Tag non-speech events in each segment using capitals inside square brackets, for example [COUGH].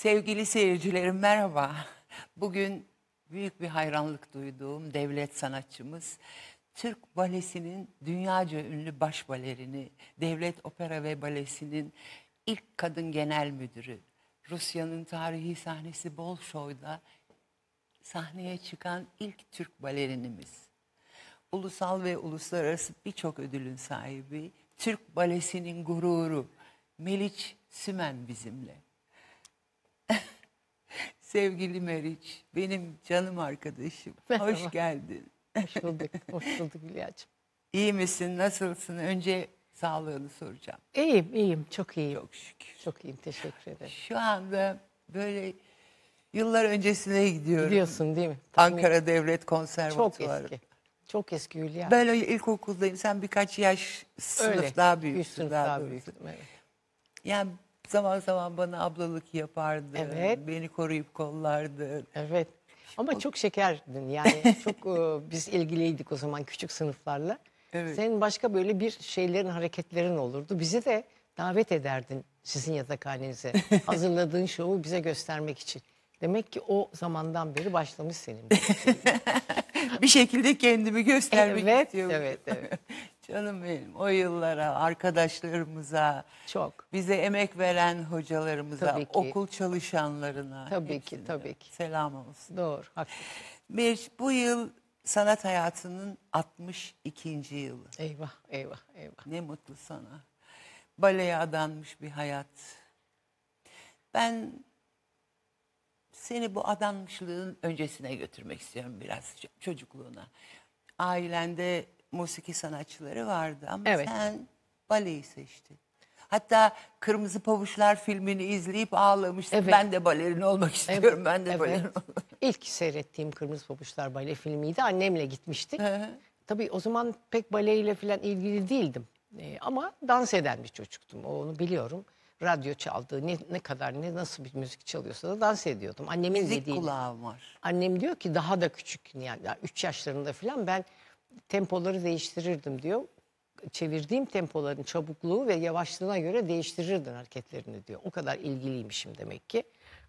Sevgili seyircilerim merhaba. Bugün büyük bir hayranlık duyduğum devlet sanatçımız Türk balesinin dünyaca ünlü baş balerini, Devlet Opera ve Balesi'nin ilk kadın genel müdürü, Rusya'nın tarihi sahnesi Bolşoy'da sahneye çıkan ilk Türk balerinimiz. Ulusal ve uluslararası birçok ödülün sahibi, Türk balesinin gururu Meliç Sümen bizimle. Sevgili Meriç, benim canım arkadaşım. Merhaba. Hoş geldin. Hoş bulduk, hoş bulduk Hülya'cığım. İyi misin, nasılsın? Önce sağlığını soracağım. İyiyim, iyiyim, çok iyiyim. Çok şükür. Çok iyiyim, teşekkür ederim. Şu anda böyle yıllar öncesine gidiyorum. Gidiyorsun değil mi? Tahmin. Ankara Devlet Konservatuvarı. Çok eski. Çok eski Hülya. Ben öyle ilkokuldayım, sen birkaç yaş sınıf Öyle, daha büyüksün. Üst sınıf daha, daha büyüksün, evet. Yani zaman zaman bana ablalık yapardı. Evet. Beni koruyup kollardı. Evet. Ama çok şekerdin yani [LAUGHS] çok e, biz ilgiliydik o zaman küçük sınıflarla. Evet. Senin başka böyle bir şeylerin hareketlerin olurdu. Bizi de davet ederdin sizin yatakhanenize. [LAUGHS] Hazırladığın şovu bize göstermek için. Demek ki o zamandan beri başlamış senin. [LAUGHS] bir şekilde kendimi göstermek Evet, istiyorum. evet, evet. Canım benim o yıllara, arkadaşlarımıza, çok bize emek veren hocalarımıza, Tabii ki. okul çalışanlarına. Tabii ki, tabii ki. Selam olsun. Doğru, haklısın. Meriç bu yıl sanat hayatının 62. yılı. Eyvah, eyvah, eyvah. Ne mutlu sana. Baleye adanmış bir hayat. Ben seni bu adanmışlığın öncesine götürmek istiyorum biraz çocukluğuna. Ailende musiki sanatçıları vardı ama Evet. sen baleyi seçtin. Hatta Kırmızı Pavuçlar filmini izleyip ağlamıştım. Evet. Ben de balerin olmak istiyorum. Ben de balerin olmak İlk seyrettiğim Kırmızı Pabuçlar bale filmiydi. Annemle gitmiştik. Tabii o zaman pek baleyle falan ilgili değildim. Ee, ama dans eden bir çocuktum. Onu biliyorum. Radyo çaldı. Ne, ne kadar ne nasıl bir müzik çalıyorsa da dans ediyordum. Annemin Müzik dediği kulağım var. Annem diyor ki daha da küçük yani 3 yaşlarında falan ben tempoları değiştirirdim diyor. Çevirdiğim tempoların çabukluğu ve yavaşlığına göre değiştirirdin hareketlerini diyor. O kadar ilgiliymişim demek ki.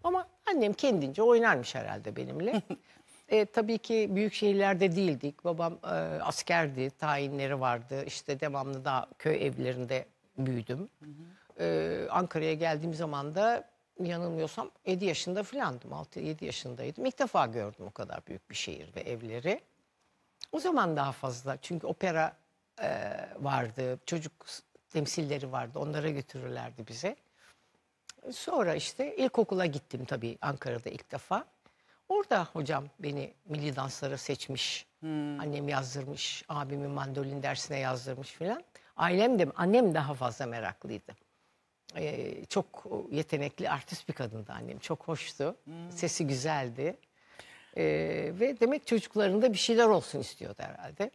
Ama annem kendince oynarmış herhalde benimle. [LAUGHS] e, tabii ki büyük şehirlerde değildik. Babam e, askerdi, tayinleri vardı. İşte devamlı daha köy evlerinde büyüdüm. E, Ankara'ya geldiğim zaman da yanılmıyorsam 7 yaşında filandım. 6-7 yaşındaydım. İlk defa gördüm o kadar büyük bir şehir ve evleri. O zaman daha fazla çünkü opera e, vardı, çocuk temsilleri vardı onlara götürürlerdi bizi. Sonra işte ilkokula gittim tabii Ankara'da ilk defa. Orada hocam beni milli danslara seçmiş. Hmm. Annem yazdırmış, abimin mandolin dersine yazdırmış filan. Ailem de, annem daha fazla meraklıydı. Ee, çok yetenekli, artist bir kadındı annem. Çok hoştu. Hmm. Sesi güzeldi. E, ve demek çocuklarında bir şeyler olsun istiyordu herhalde.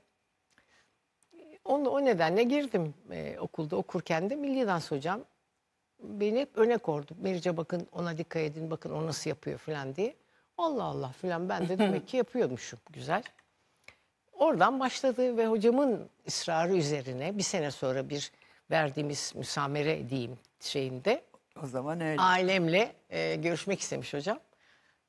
Ee, onu, o nedenle girdim e, okulda okurken de milli dans hocam beni hep öne kordu. Merice bakın ona dikkat edin bakın o nasıl yapıyor falan diye. Allah Allah falan ben de demek ki yapıyormuşum güzel. Oradan başladı ve hocamın ısrarı üzerine bir sene sonra bir verdiğimiz müsamere diyeyim şeyinde. O zaman öyle. Ailemle e, görüşmek istemiş hocam.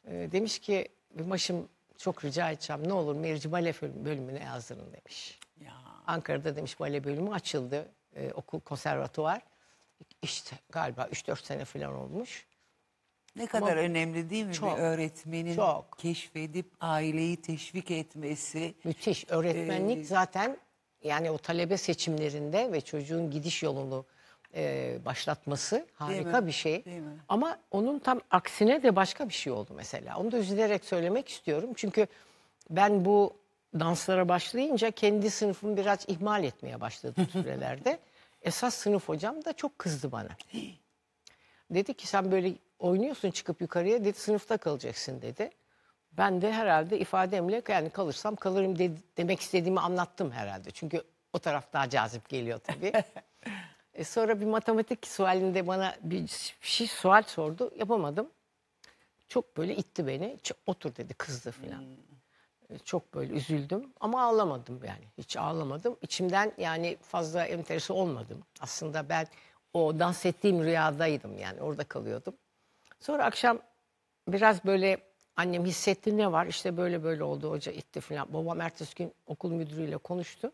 E, demiş ki bir maşım çok rica edeceğim ne olur Merici Bale bölümüne yazdırın demiş. Ya. Ankara'da demiş bale bölümü açıldı. Ee, okul konservatuvar. İşte galiba 3-4 sene falan olmuş. Ne kadar Ama önemli değil mi? Çok, bir öğretmenin çok. keşfedip aileyi teşvik etmesi. Müthiş. Öğretmenlik ee, zaten yani o talebe seçimlerinde ve çocuğun gidiş yolunu e, başlatması harika bir şey. Ama onun tam aksine de başka bir şey oldu mesela. Onu da üzülerek söylemek istiyorum. Çünkü ben bu danslara başlayınca kendi sınıfımı biraz ihmal etmeye başladım [LAUGHS] sürelerde. Esas sınıf hocam da çok kızdı bana. dedi ki sen böyle oynuyorsun çıkıp yukarıya dedi sınıfta kalacaksın dedi. Ben de herhalde ifademle yani kalırsam kalırım dedi, demek istediğimi anlattım herhalde. Çünkü o taraf daha cazip geliyor tabii. [LAUGHS] E sonra bir matematik sualinde bana bir şey sual sordu. Yapamadım. Çok böyle itti beni. Otur dedi kızdı falan. Hmm. E, çok böyle üzüldüm ama ağlamadım yani. Hiç ağlamadım. İçimden yani fazla enterese olmadım. Aslında ben o dans ettiğim rüyadaydım yani orada kalıyordum. Sonra akşam biraz böyle annem hissetti ne var işte böyle böyle oldu hoca itti falan. Babam ertesi gün okul müdürüyle konuştu.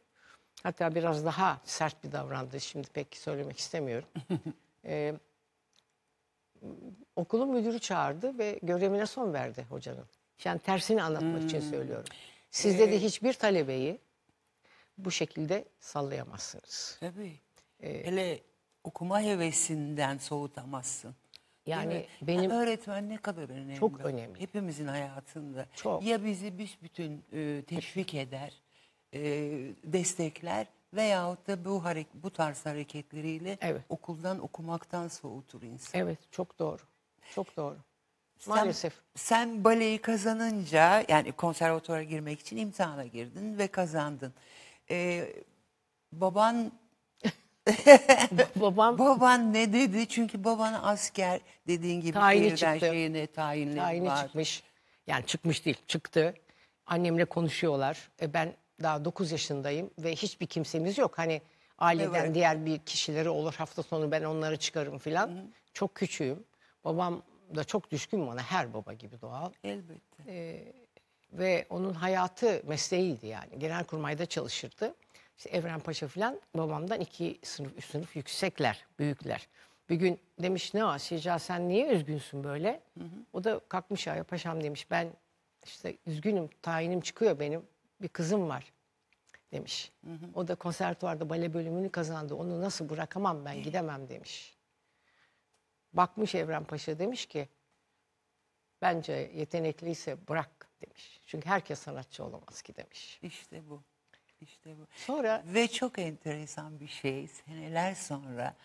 Hatta biraz daha sert bir davrandı. Şimdi pek söylemek istemiyorum. [LAUGHS] ee, okulun müdürü çağırdı ve görevine son verdi hocanın. Yani tersini anlatmak hmm. için söylüyorum. Siz ee, dedi hiçbir talebeyi bu şekilde sallayamazsınız. Tabii. Ee, Hele okuma hevesinden soğutamazsın. Yani benim ha, öğretmen ne kadar önemli. Çok önemli. Hepimizin hayatında. Çok. Ya bizi büsbütün e, ıı, teşvik eder e, destekler veyahut da bu hareket, bu tarz hareketleriyle Evet. okuldan okumaktan soğutur insan. Evet çok doğru. Çok doğru. Maalesef. Sen, sen baleyi kazanınca yani konservatuara girmek için imtihana girdin ve kazandın. Ee, baban [LAUGHS] Babam baban ne dedi? Çünkü baban asker dediğin gibi Tayini çıktı. şehirine tayinli tayini çıkmış. Yani çıkmış değil çıktı. Annemle konuşuyorlar. E ben daha 9 yaşındayım ve hiçbir kimsemiz yok. Hani aileden Evet. diğer bir kişileri olur hafta sonu ben onları çıkarım filan. Çok küçüğüm. Babam da çok düşkün bana her baba gibi doğal. Elbette. Ee, ve onun hayatı mesleğiydi yani. genel kurmayda çalışırdı. İşte Evren Paşa filan babamdan iki sınıf, üç sınıf yüksekler, büyükler. Bir gün demiş ne Asiyeca sen niye üzgünsün böyle? O da kalkmış ya paşam demiş ben işte üzgünüm tayinim çıkıyor benim bir kızım var demiş. Hı hı. O da konservatuvarda bale bölümünü kazandı. Onu nasıl bırakamam ben gidemem demiş. Bakmış Evren Paşa demiş ki bence yetenekliyse bırak demiş. Çünkü herkes sanatçı olamaz ki demiş. İşte bu. İşte bu. Sonra ve çok enteresan bir şey seneler sonra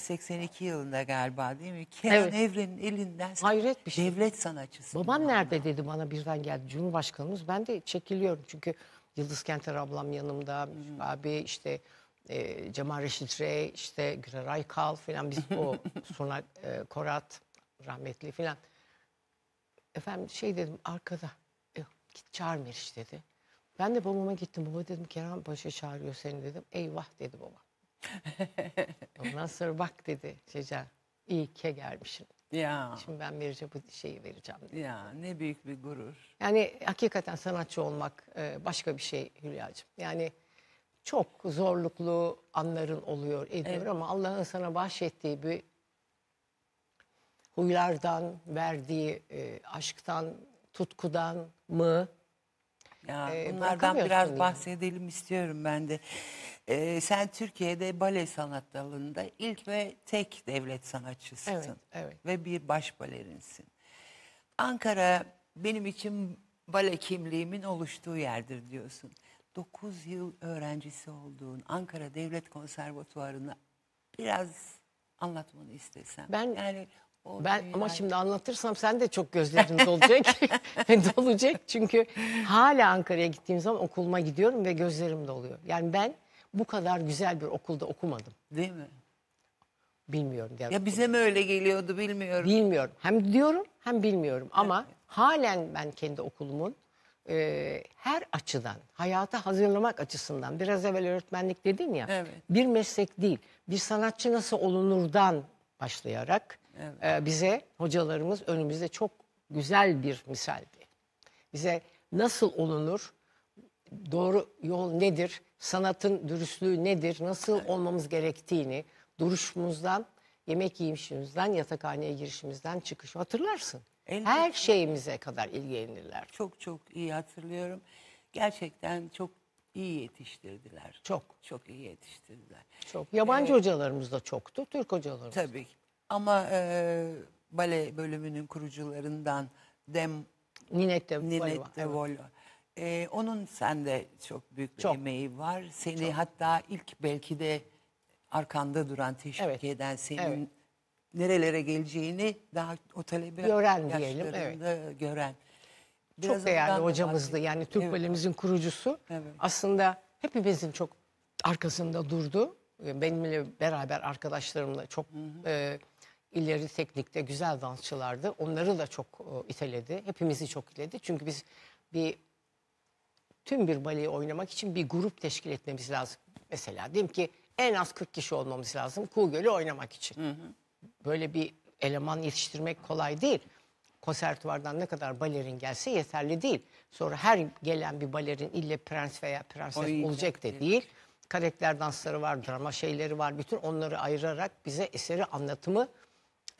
82 yılında galiba değil mi? Kenan Evet. Evren'in elinden Hayret bir şey. devlet sanatçısı. Babam nerede dedi bana birden geldi Cumhurbaşkanımız. Ben de çekiliyorum çünkü Yıldız Kenter ablam yanımda, Müjgan hmm. abi işte e, Cemal Reşit Rey, işte Güler Aykal falan biz o [LAUGHS] sonra e, Korat rahmetli falan. Efendim şey dedim arkada "E, git çağır Meriç dedi. Ben de babama gittim baba dedim Kerem Paşa çağırıyor seni dedim. Eyvah dedi baba. [LAUGHS] Ondan sonra bak dedi Cecel iyi ki gelmişim. Ya. Şimdi ben Meriç'e bu şeyi vereceğim dedi. Ya ne büyük bir gurur. Yani hakikaten sanatçı olmak e, başka bir şey Hülya'cığım. Yani çok zorluklu anların oluyor ediyor evet. ama Allah'ın sana bahşettiği bir huylardan, verdiği e, aşktan, tutkudan mı ya e, bunlardan biraz yani. bahsedelim istiyorum ben de. Ee, sen Türkiye'de bale sanat dalında ilk ve tek devlet sanatçısısın. Evet, evet. Ve bir baş balerinsin. Ankara benim için bale kimliğimin oluştuğu yerdir diyorsun. 9 yıl öğrencisi olduğun Ankara Devlet Konservatuvarı'nı biraz anlatmanı istesem. Ben yani ben ama belki. şimdi anlatırsam sen de çok gözlerin dolacak. dolacak [LAUGHS] [LAUGHS] çünkü hala Ankara'ya gittiğim zaman okuluma gidiyorum ve gözlerim doluyor. Yani ben bu kadar güzel bir okulda okumadım. Değil mi? Bilmiyorum. Ya okulda. bize mi öyle geliyordu bilmiyorum. Bilmiyorum. Hem diyorum hem bilmiyorum ama halen ben kendi okulumun e, her açıdan, hayata hazırlamak açısından, biraz evvel öğretmenlik dedim ya, evet. bir meslek değil, bir sanatçı nasıl olunurdan başlayarak Evet. Ee, bize hocalarımız önümüzde çok güzel bir misaldi. Bize nasıl olunur, doğru yol nedir, sanatın dürüstlüğü nedir, nasıl evet. olmamız gerektiğini duruşumuzdan, yemek yiyişimizden, yatakhaneye girişimizden çıkış hatırlarsın. Elbette. Her şeyimize kadar ilgilenirler. Çok çok iyi hatırlıyorum. Gerçekten çok iyi yetiştirdiler. Çok. Çok iyi yetiştirdiler. Çok. Yabancı ee, hocalarımız da çoktu, Türk hocalarımız. Tabii ama e, bale bölümünün kurucularından Dem Ninet de Volo. E, onun sende çok büyük bir emeği var. Seni Çok. hatta ilk belki de arkanda duran teşvik Evet, eden senin evet. nerelere geleceğini daha o talebe Gören diyelim, evet gören. Biraz Çok değerli hocamızdı. Yani Türk Evet. Balemizin kurucusu. Evet. Aslında hepimizin çok arkasında durdu. Benimle beraber arkadaşlarımla çok e, ileri teknikte güzel dansçılardı. Onları da çok e, iteledi. Hepimizi çok iteledi. Çünkü biz bir tüm bir baleyi oynamak için bir grup teşkil etmemiz lazım. Mesela diyelim ki en az 40 kişi olmamız lazım Kuğgöl'ü oynamak için. Hı hı. Böyle bir eleman yetiştirmek kolay değil. Konservatuvardan ne kadar balerin gelse yeterli değil. Sonra her gelen bir balerin ille prens veya prenses Oy, olacak da değil. Karakter dansları var, drama şeyleri var. Bütün onları ayırarak bize eseri anlatımı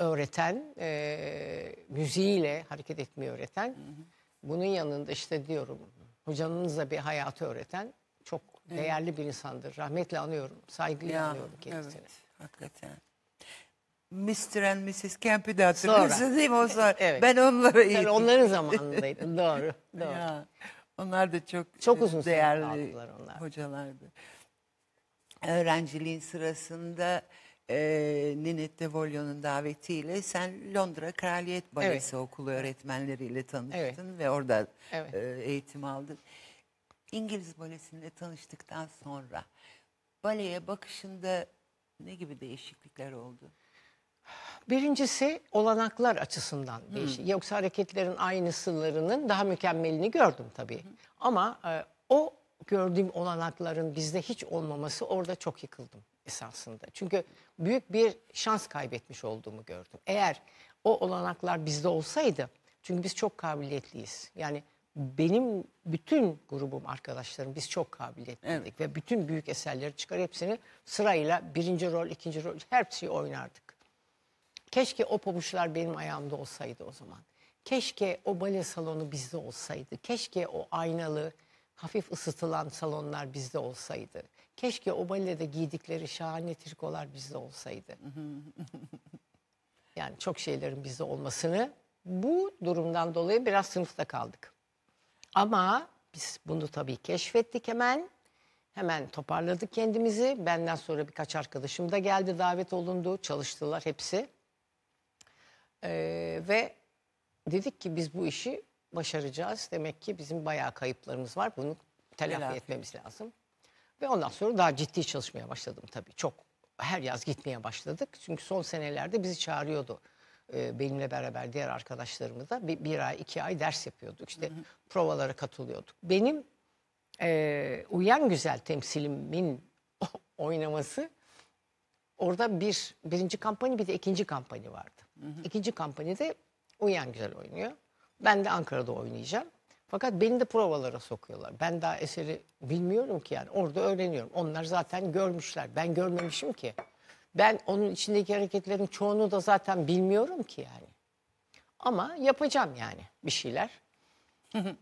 öğreten, e, müziğiyle hareket etmeyi öğreten, bunun yanında işte diyorum hocanızla bir hayatı öğreten çok değerli bir insandır. Rahmetle anıyorum, saygıyla ya, anıyorum kendisini. Evet, hakikaten. Mr. and Mrs. Camp'i de hatırlıyorsunuz değil mi? O zaman. [LAUGHS] evet. Ben onlara iyi. Sen onların [LAUGHS] zamanındaydım. doğru. doğru. Ya, onlar da çok, çok uzun değerli onlar. hocalardı. Öğrenciliğin sırasında e, Ninette de Volio'nun davetiyle sen Londra Kraliyet Balesi evet. Okulu öğretmenleriyle tanıştın evet. ve orada evet. e, eğitim aldın. İngiliz Balesi'nde tanıştıktan sonra baleye bakışında ne gibi değişiklikler oldu? Birincisi olanaklar açısından bir hmm. Yoksa hareketlerin aynısılarının daha mükemmelini gördüm tabii. Hı. Ama e, o gördüğüm olanakların bizde hiç olmaması orada çok yıkıldım esasında. Çünkü büyük bir şans kaybetmiş olduğumu gördüm. Eğer o olanaklar bizde olsaydı çünkü biz çok kabiliyetliyiz. Yani benim bütün grubum arkadaşlarım biz çok kabiliyetliydik evet. ve bütün büyük eserleri çıkar hepsini sırayla birinci rol, ikinci rol hepsi oynardık. Keşke o pabuçlar benim ayağımda olsaydı o zaman. Keşke o bale salonu bizde olsaydı. Keşke o aynalı, hafif ısıtılan salonlar bizde olsaydı. Keşke o balede giydikleri şahane trikolar bizde olsaydı. yani çok şeylerin bizde olmasını bu durumdan dolayı biraz sınıfta kaldık. Ama biz bunu tabii keşfettik hemen. Hemen toparladık kendimizi. Benden sonra birkaç arkadaşım da geldi, davet olundu. Çalıştılar hepsi. Ee, ve dedik ki biz bu işi başaracağız. Demek ki bizim bayağı kayıplarımız var. Bunu telafi Telafi. etmemiz lazım. Ve ondan sonra daha ciddi çalışmaya başladım tabii. Çok her yaz gitmeye başladık. Çünkü son senelerde bizi çağırıyordu. Ee, benimle beraber diğer arkadaşlarımı da bir, bir ay iki ay ders yapıyorduk. İşte provalara katılıyorduk. Benim eee uyan güzel temsilimin [LAUGHS] oynaması orada bir birinci kampanya bir de ikinci kampanya vardı. İkinci kampanyada uyan güzel oynuyor. Ben de Ankara'da oynayacağım. Fakat beni de provalara sokuyorlar. Ben daha eseri bilmiyorum ki yani. Orada öğreniyorum. Onlar zaten görmüşler. Ben görmemişim ki. Ben onun içindeki hareketlerin çoğunu da zaten bilmiyorum ki yani. Ama yapacağım yani bir şeyler. [LAUGHS]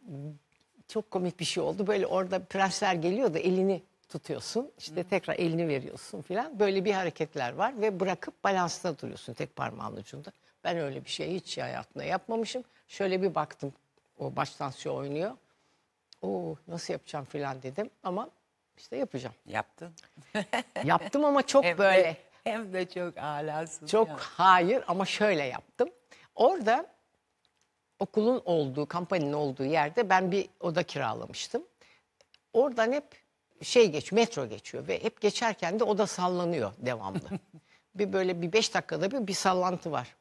Çok komik bir şey oldu. Böyle orada prensler geliyor da elini tutuyorsun. İşte tekrar elini veriyorsun filan. Böyle bir hareketler var ve bırakıp balansta duruyorsun tek parmağın ucunda. Ben öyle bir şey hiç hayatımda yapmamışım. Şöyle bir baktım. O baş tansiyon oynuyor. Oo nasıl yapacağım filan dedim ama işte yapacağım. Yaptın. [LAUGHS] yaptım ama çok hem böyle. De, hem de çok alasız. Çok ya. hayır ama şöyle yaptım. Orada okulun olduğu, kampanyanın olduğu yerde ben bir oda kiralamıştım. Oradan hep şey geç, metro geçiyor ve hep geçerken de oda sallanıyor devamlı. [LAUGHS] bir böyle bir beş dakikada bir, bir sallantı var.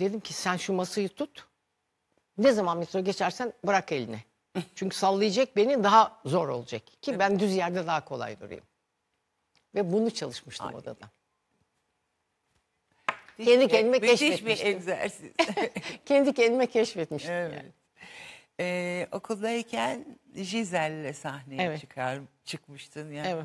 Dedim ki sen şu masayı tut. Ne zaman metro geçersen bırak elini. [LAUGHS] Çünkü sallayacak beni daha zor olacak. Ki ben düz yerde daha kolay durayım. Ve bunu çalışmıştım Ay. odada. Müthiş Kendi bir- kendime müthiş keşfetmiştim. bir egzersiz. [LAUGHS] Kendi kendime keşfetmiştim evet. yani. Ee, okuldayken Jizel'le sahneye Evet. çıkar, çıkmıştın yani. Evet.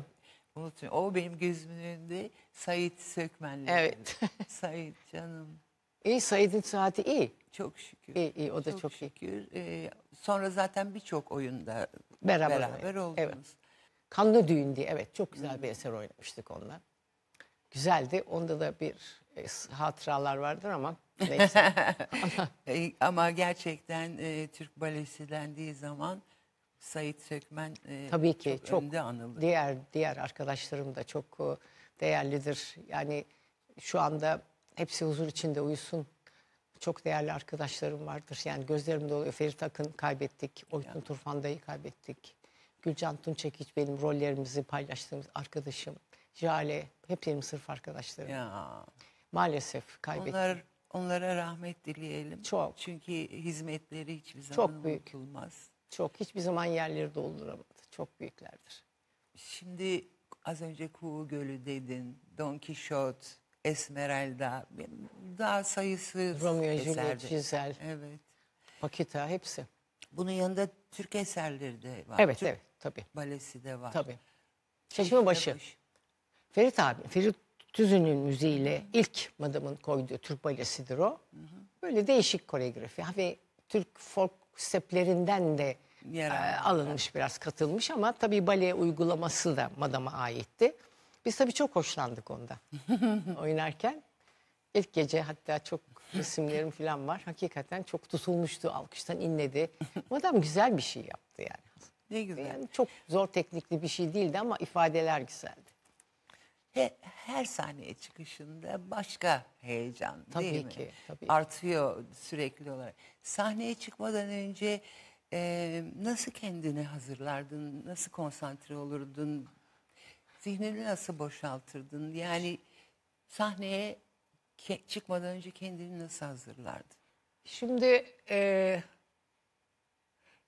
Unutmuyorum. O benim gözümün önünde Sait Sökmen'le. Evet. [LAUGHS] Sait canım. İyi Said'in saati iyi. Çok şükür. İyi iyi o da çok, çok şükür. Ee, sonra zaten birçok oyunda beraber, beraber oldunuz. Evet. Kanlı Düğün diye evet çok güzel bir eser oynamıştık onunla. Güzeldi. Onda da bir e, hatıralar vardır ama neyse. [LAUGHS] E, ama gerçekten e, Türk balesi dendiği zaman Sait Sökmen e, Tabii ki çok, çok önde anılır. Diğer diğer arkadaşlarım da çok e, değerlidir. Yani şu anda Hepsi huzur içinde uyusun. Çok değerli arkadaşlarım vardır. Yani gözlerim doluyor. Ferit Akın kaybettik. Oytun yani. Turfanda'yı kaybettik. Gülcan Tunçekiç benim rollerimizi paylaştığımız arkadaşım. Jale hep benim sırf arkadaşlarım. Ya. Maalesef kaybettik. Onlar, onlara rahmet dileyelim. Çok. Çünkü hizmetleri hiçbir zaman Çok büyük. unutulmaz. Çok. Hiçbir zaman yerleri dolduramadı. Çok büyüklerdir. Şimdi az önce Kuğu Gölü dedin, Don Kişot, Esmeralda. Daha sayısı Romeo, Juliet, eserde. Giselle, Evet. Pakita hepsi. Bunun yanında Türk eserleri de var. Evet Türk evet tabii balesi de var. tabii. Çeşmebaşı. Yapış. Ferit abi, Ferit Tüzün'ün müziğiyle ilk madamın koyduğu Türk balesidir o. Böyle değişik koreografi. hafif Türk folk seplerinden de Yer e, almış. alınmış biraz katılmış ama tabii bale uygulaması da madama aitti. Biz tabii çok hoşlandık onda [LAUGHS] oynarken. İlk gece hatta çok resimlerim falan var. Hakikaten çok tutulmuştu, alkıştan inledi. Bu [LAUGHS] adam güzel bir şey yaptı yani. Ne güzel. Yani çok zor teknikli bir şey değildi ama ifadeler güzeldi. He, her sahneye çıkışında başka heyecan tabii değil ki, mi? Tabii ki. Artıyor sürekli olarak. Sahneye çıkmadan önce e, nasıl kendini hazırlardın? Nasıl konsantre olurdun? zihnini nasıl boşaltırdın? Yani sahneye çıkmadan önce kendini nasıl hazırlardın? Şimdi e,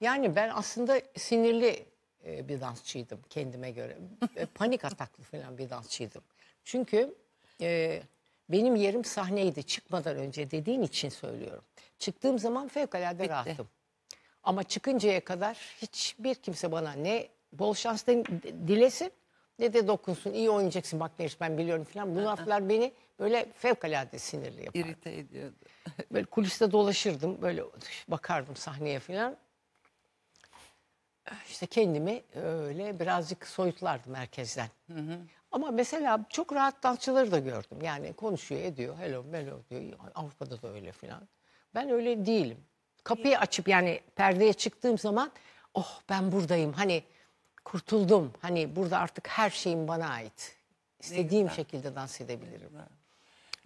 yani ben aslında sinirli e, bir dansçıydım kendime göre. E, panik ataklı falan bir dansçıydım. Çünkü e, benim yerim sahneydi çıkmadan önce dediğin için söylüyorum. Çıktığım zaman fevkalade Bitti. rahatım. Ama çıkıncaya kadar hiçbir kimse bana ne bol şans dilesin ne de dokunsun iyi oynayacaksın bak Meriç ben biliyorum falan. Bu laflar beni böyle fevkalade sinirli yapar. İrite ediyordu. [LAUGHS] Böyle kuliste dolaşırdım böyle bakardım sahneye falan. İşte kendimi öyle birazcık soyutlardım merkezden. Hı hı. Ama mesela çok rahat dansçıları da gördüm. Yani konuşuyor ediyor hello melo diyor Avrupa'da da öyle falan. Ben öyle değilim. Kapıyı açıp yani perdeye çıktığım zaman oh ben buradayım hani kurtuldum. Hani burada artık her şeyim bana ait. İstediğim şekilde dans edebilirim.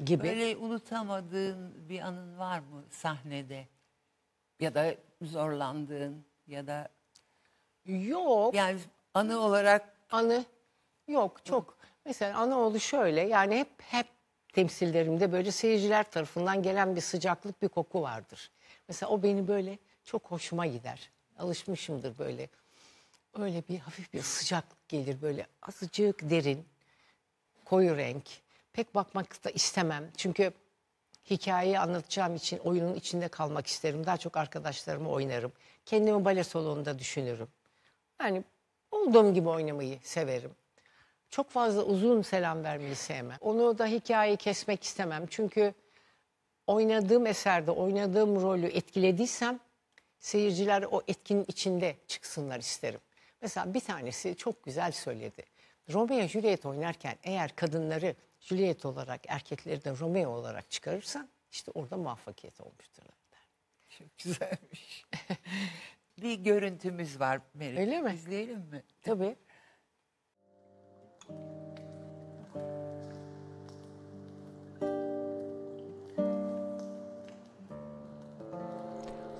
Gibi. Böyle unutamadığın bir anın var mı sahnede? Ya da zorlandığın ya da Yok. yani anı olarak Anı yok çok. Mesela anı oldu şöyle yani hep hep temsillerimde böyle seyirciler tarafından gelen bir sıcaklık bir koku vardır. Mesela o beni böyle çok hoşuma gider. Alışmışımdır böyle öyle bir hafif bir sıcak gelir böyle azıcık derin, koyu renk. Pek bakmak da istemem çünkü hikayeyi anlatacağım için oyunun içinde kalmak isterim. Daha çok arkadaşlarımı oynarım. Kendimi bale salonunda düşünürüm. Yani olduğum gibi oynamayı severim. Çok fazla uzun selam vermeyi sevmem. Onu da hikayeyi kesmek istemem. Çünkü oynadığım eserde, oynadığım rolü etkilediysem seyirciler o etkinin içinde çıksınlar isterim. Mesela bir tanesi çok güzel söyledi. Romeo Juliet oynarken eğer kadınları Juliet olarak erkekleri de Romeo olarak çıkarırsan işte orada muvaffakiyet olmuşturlar. Çok güzelmiş. [LAUGHS] bir görüntümüz var Meryem. Öyle mi? İzleyelim mi? Tabii.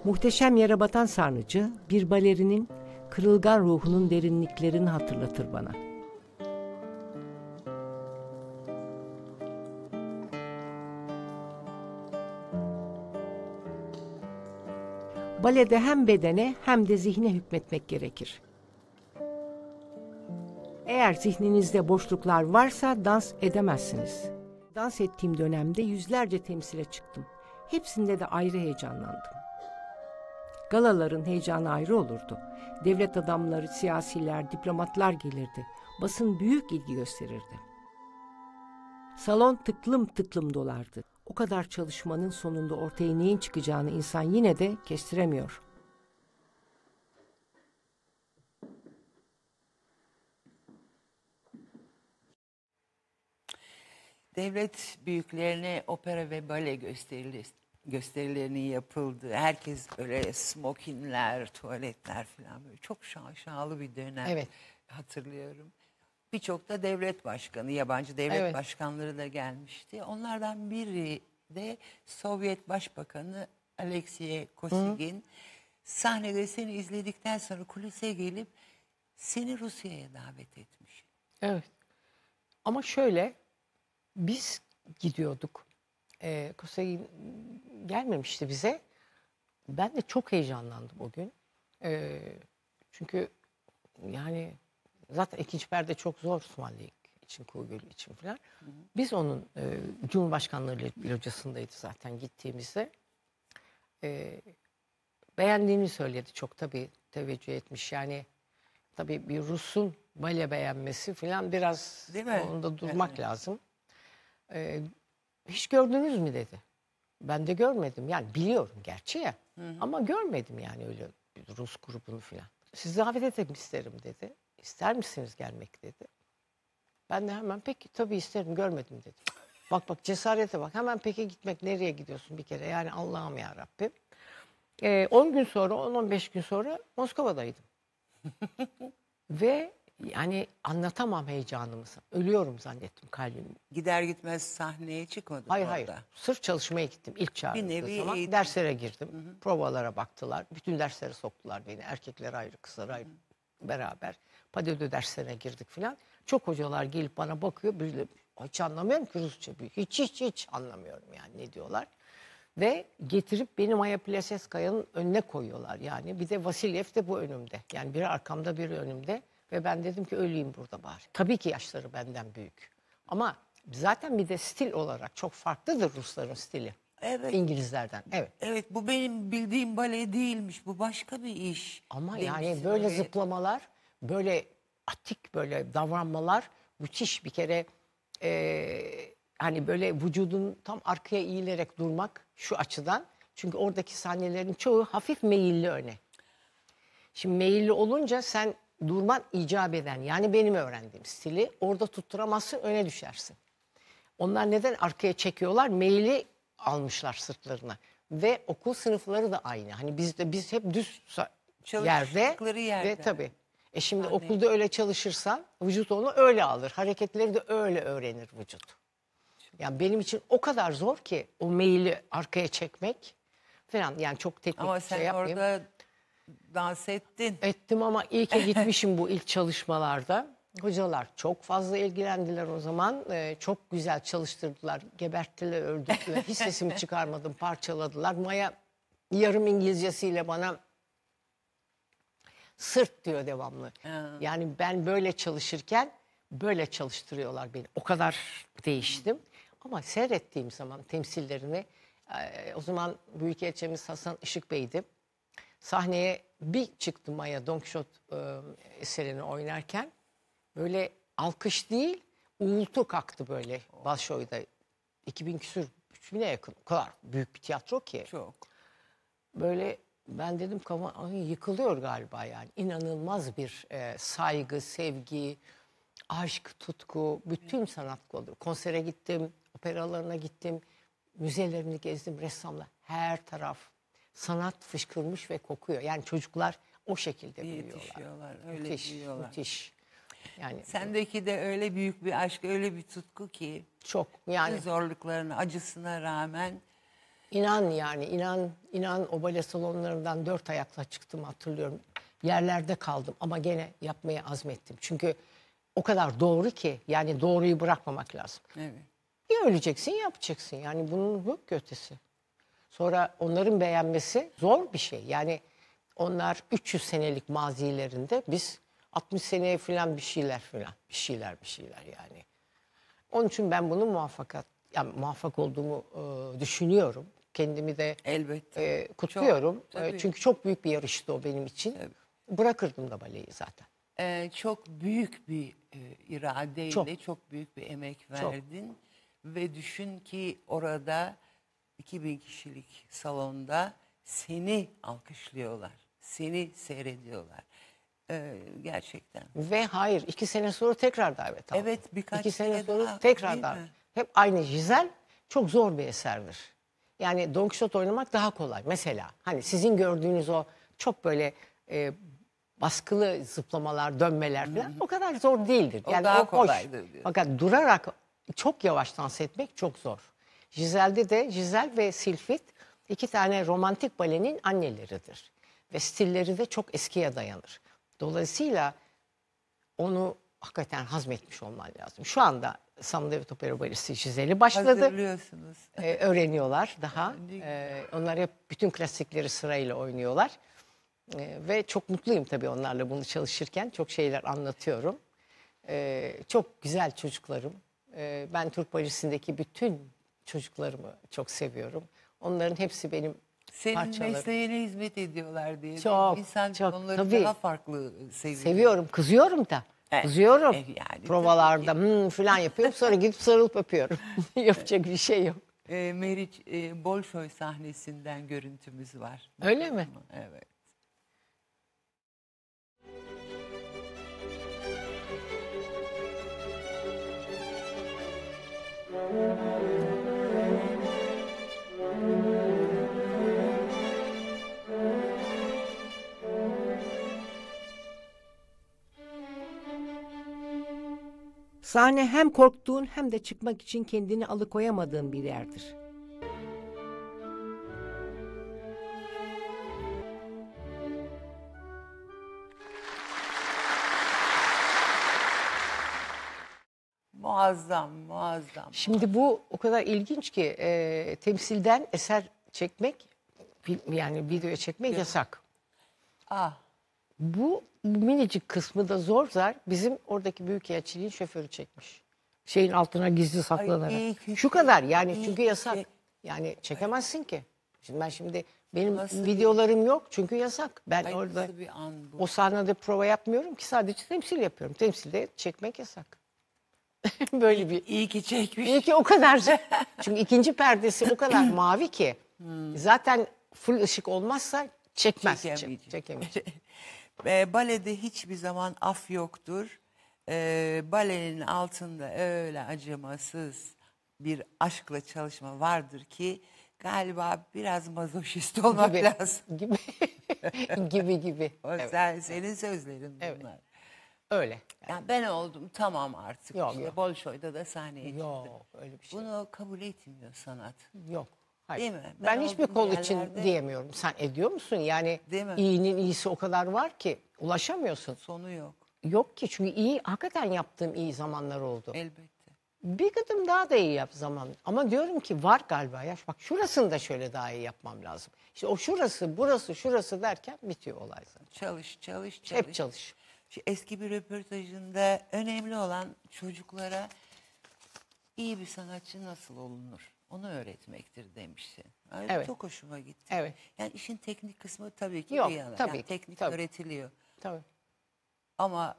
Muhteşem yere batan sarnıcı bir balerinin kırılgan ruhunun derinliklerini hatırlatır bana. Balede hem bedene hem de zihne hükmetmek gerekir. Eğer zihninizde boşluklar varsa dans edemezsiniz. Dans ettiğim dönemde yüzlerce temsile çıktım. Hepsinde de ayrı heyecanlandım. Galaların heyecanı ayrı olurdu. Devlet adamları, siyasiler, diplomatlar gelirdi. Basın büyük ilgi gösterirdi. Salon tıklım tıklım dolardı. O kadar çalışmanın sonunda ortaya neyin çıkacağını insan yine de kestiremiyor. Devlet büyüklerine opera ve bale gösterildi gösterilerinin yapıldığı, herkes böyle smokinler, tuvaletler falan böyle çok şaşalı bir dönem Evet. hatırlıyorum. Birçok da devlet başkanı, yabancı devlet Evet. başkanları da gelmişti. Onlardan biri de Sovyet Başbakanı Alexey Kosygin. Sahnede seni izledikten sonra kulise gelip seni Rusya'ya davet etmiş. Evet. Ama şöyle biz gidiyorduk. E, ee, Kusey gelmemişti bize. Ben de çok heyecanlandım bugün. E, ee, çünkü yani zaten ikinci perde çok zor Sumalı için, Kuğgül için falan. Biz onun e, Cumhurbaşkanlığı locasındaydı zaten gittiğimizde. E, beğendiğini söyledi çok tabii teveccüh etmiş. Yani tabii bir Rus'un bale beğenmesi falan biraz Değil mi? onda durmak yani. lazım. E, hiç gördünüz mü dedi. Ben de görmedim. Yani biliyorum gerçi ya. Hı hı. Ama görmedim yani öyle Rus grubunu falan. Sizi davet etmek isterim dedi. İster misiniz gelmek dedi. Ben de hemen peki tabii isterim görmedim dedim. Bak bak cesarete bak. Hemen peki gitmek nereye gidiyorsun bir kere? Yani Allah'ım ya Rabbim. 10 ee, gün sonra, 10-15 gün sonra Moskova'daydım. [LAUGHS] Ve yani anlatamam heyecanımızı. Ölüyorum zannettim kalbimi. Gider gitmez sahneye çıkmadım Hayır orada. hayır. Sırf çalışmaya gittim ilk çağrıldığı nevi zaman. eğitim. Derslere girdim. Provalara baktılar. Bütün derslere soktular beni. Erkekler ayrı, kızlar ayrı. Beraber. Padödö derslerine girdik filan. Çok hocalar gelip bana bakıyor. Böyle, hiç anlamıyorum ki Rusça. Hiç hiç hiç anlamıyorum yani ne diyorlar. Ve getirip beni Maya Plaseskaya'nın önüne koyuyorlar. Yani bir de Vasilyev de bu önümde. Yani biri arkamda biri önümde. Ve ben dedim ki öleyim burada bari. Tabii ki yaşları benden büyük. Ama zaten bir de stil olarak çok farklıdır Rusların stili. Evet. İngilizlerden. Evet. Evet bu benim bildiğim bale değilmiş. Bu başka bir iş. Ama Demişsin yani böyle oraya. zıplamalar, böyle atik böyle davranmalar müthiş bir kere e, hani böyle vücudun tam arkaya eğilerek durmak şu açıdan. Çünkü oradaki sahnelerin çoğu hafif meyilli öne. Şimdi meyilli olunca sen durman icap eden yani benim öğrendiğim stili orada tutturamazsın öne düşersin. Onlar neden arkaya çekiyorlar? Meyli almışlar sırtlarına. Ve okul sınıfları da aynı. Hani biz de biz hep düz yerde, yerde ve tabii. E şimdi Anladım. okulda öyle çalışırsan vücut onu öyle alır. Hareketleri de öyle öğrenir vücut. Yani benim için o kadar zor ki o meyili arkaya çekmek falan. Yani çok teknik Ama şey yapmayayım. orada dans ettin. Ettim ama iyi ki gitmişim bu ilk çalışmalarda. Hocalar çok fazla ilgilendiler o zaman. Ee, çok güzel çalıştırdılar. Geberttiler, öldürdüler. Hiç sesimi [LAUGHS] çıkarmadım, parçaladılar. Maya yarım İngilizcesiyle bana sırt diyor devamlı. Yani ben böyle çalışırken böyle çalıştırıyorlar beni. O kadar değiştim. Ama seyrettiğim zaman temsillerini e, o zaman Büyükelçimiz Hasan Işık Bey'di. Sahneye bir çıktı Maya Don Quixote e, eserini oynarken böyle alkış değil uğultu kalktı böyle Balşoy'da. 2000 küsür 3000'e yakın o kadar büyük bir tiyatro ki. Çok. Böyle ben dedim kafam yıkılıyor galiba yani. inanılmaz bir e, saygı, sevgi, aşk, tutku, bütün sanat kolları. Konsere gittim, operalarına gittim, müzelerini gezdim, ressamla her taraf sanat fışkırmış ve kokuyor. Yani çocuklar o şekilde büyüyorlar. Yetişiyorlar, müthiş, büyüyorlar. Müthiş. Yani sendeki de öyle büyük bir aşk, öyle bir tutku ki çok yani zorluklarına, acısına rağmen inan yani inan inan o bale salonlarından dört ayakla çıktım hatırlıyorum. Yerlerde kaldım ama gene yapmaya azmettim. Çünkü o kadar doğru ki yani doğruyu bırakmamak lazım. Evet. Ya öleceksin yapacaksın yani bunun yok ötesi. Sonra onların beğenmesi zor bir şey. Yani onlar 300 senelik mazilerinde biz 60 seneye falan bir şeyler falan bir şeyler bir şeyler yani. Onun için ben bunu muvaffakat yani muvaffak olduğumu e, düşünüyorum. Kendimi de elbette e, kutluyorum. Çok, e, çünkü çok büyük bir yarıştı o benim için. Tabii. Bırakırdım da baleyi zaten. Ee, çok büyük bir e, iradeyle çok. çok büyük bir emek verdin çok. ve düşün ki orada 2000 kişilik salonda seni alkışlıyorlar. Seni seyrediyorlar. Ee, gerçekten. Ve hayır iki sene sonra tekrar davet aldı. Evet birkaç İki sene sonra daha, tekrar davet. Hep aynı Jizel çok zor bir eserdir. Yani Don Quixote oynamak daha kolay. Mesela hani sizin gördüğünüz o çok böyle e, baskılı zıplamalar, dönmeler falan o kadar zor değildir. Yani o daha o kolaydır. Diyor. Fakat durarak çok yavaş dans etmek çok zor. Gizel'de de Gizel ve Silfit iki tane romantik balenin anneleridir. Ve stilleri de çok eskiye dayanır. Dolayısıyla onu hakikaten hazmetmiş olman lazım. Şu anda ve Opera Balesi Gizel'i başladı. Hazırlıyorsunuz. Ee, öğreniyorlar daha. [LAUGHS] Ee, onlar hep bütün klasikleri sırayla oynuyorlar. Ee, ve çok mutluyum tabii onlarla bunu çalışırken. Çok şeyler anlatıyorum. Ee, çok güzel çocuklarım. Ee, ben Türk Balesi'ndeki bütün Çocuklarımı çok seviyorum. Onların hepsi benim senin parçalarım. mesleğine hizmet ediyorlar diye. Çok, İnsan çok, onları tabii. daha farklı seviyor. Seviyorum, kızıyorum da. Evet, kızıyorum. Evet, yani, Provalarda hmm, falan yapıyorum. Sonra gidip sarılıp öpüyorum. [LAUGHS] Yapacak bir şey yok. E, Meriç e, Bolşoy sahnesinden görüntümüz var. Öyle mi? Evet. Thank you. Sahne hem korktuğun hem de çıkmak için kendini alıkoyamadığın bir yerdir. Muazzam, muazzam. Şimdi bu o kadar ilginç ki e, temsilden eser çekmek, yani video çekmek yasak. Ah. Bu minicik kısmı da zor zar bizim oradaki büyük büyükelçiliğin şoförü çekmiş. Şeyin altına gizli saklanarak. Ay, Şu kadar yani iyi çünkü ki- yasak. Şey- yani çekemezsin ki. Şimdi ben şimdi benim Nasıl bir- videolarım yok çünkü yasak. Ben Ay, orada nasıl bir an bu? o sahnede prova yapmıyorum ki sadece temsil yapıyorum. Temsilde çekmek yasak. [LAUGHS] Böyle bir İyi ki çekmiş. İyi ki o kadar. [LAUGHS] Çünkü ikinci perdesi o kadar [CLEARS THROAT] mavi ki. Hmm. Zaten full ışık olmazsa çekmez. Çekemeyecek. Çekemeyecek. [LAUGHS] E, balede hiçbir zaman af yoktur. E, balenin altında öyle acımasız bir aşkla çalışma vardır ki galiba biraz mazoşist olmak gibi, lazım. [LAUGHS] Gibi gibi. gibi. [LAUGHS] O evet. sen, senin sözlerin evet. bunlar. Öyle. Yani. yani ben oldum tamam artık. Yok, işte yok. Bolşoy'da da sahneye yok, çıktım. Yok öyle bir şey. Bunu kabul etmiyor sanat. Yok. Hayır. Değil mi? Ben, ben hiçbir kol yerlerde... için diyemiyorum. Sen ediyor musun? Yani Değil mi? iyinin iyisi o kadar var ki ulaşamıyorsun. Sonu yok. Yok ki çünkü iyi hakikaten yaptığım iyi zamanlar oldu. Elbette. Bir kadın daha da iyi yap zaman. Ama diyorum ki var galiba ya bak şurasını da şöyle daha iyi yapmam lazım. İşte o şurası, burası, şurası derken bitiyor olay zaten. Çalış, çalış, çalış. Hep çalış. Şu eski bir röportajında önemli olan çocuklara iyi bir sanatçı nasıl olunur? onu öğretmektir demişsin. Ay, evet. Çok hoşuma gitti. Evet. Yani işin teknik kısmı tabii ki Yok, bir yana. Tabii yani ki, teknik tabii. öğretiliyor. Tabii. Ama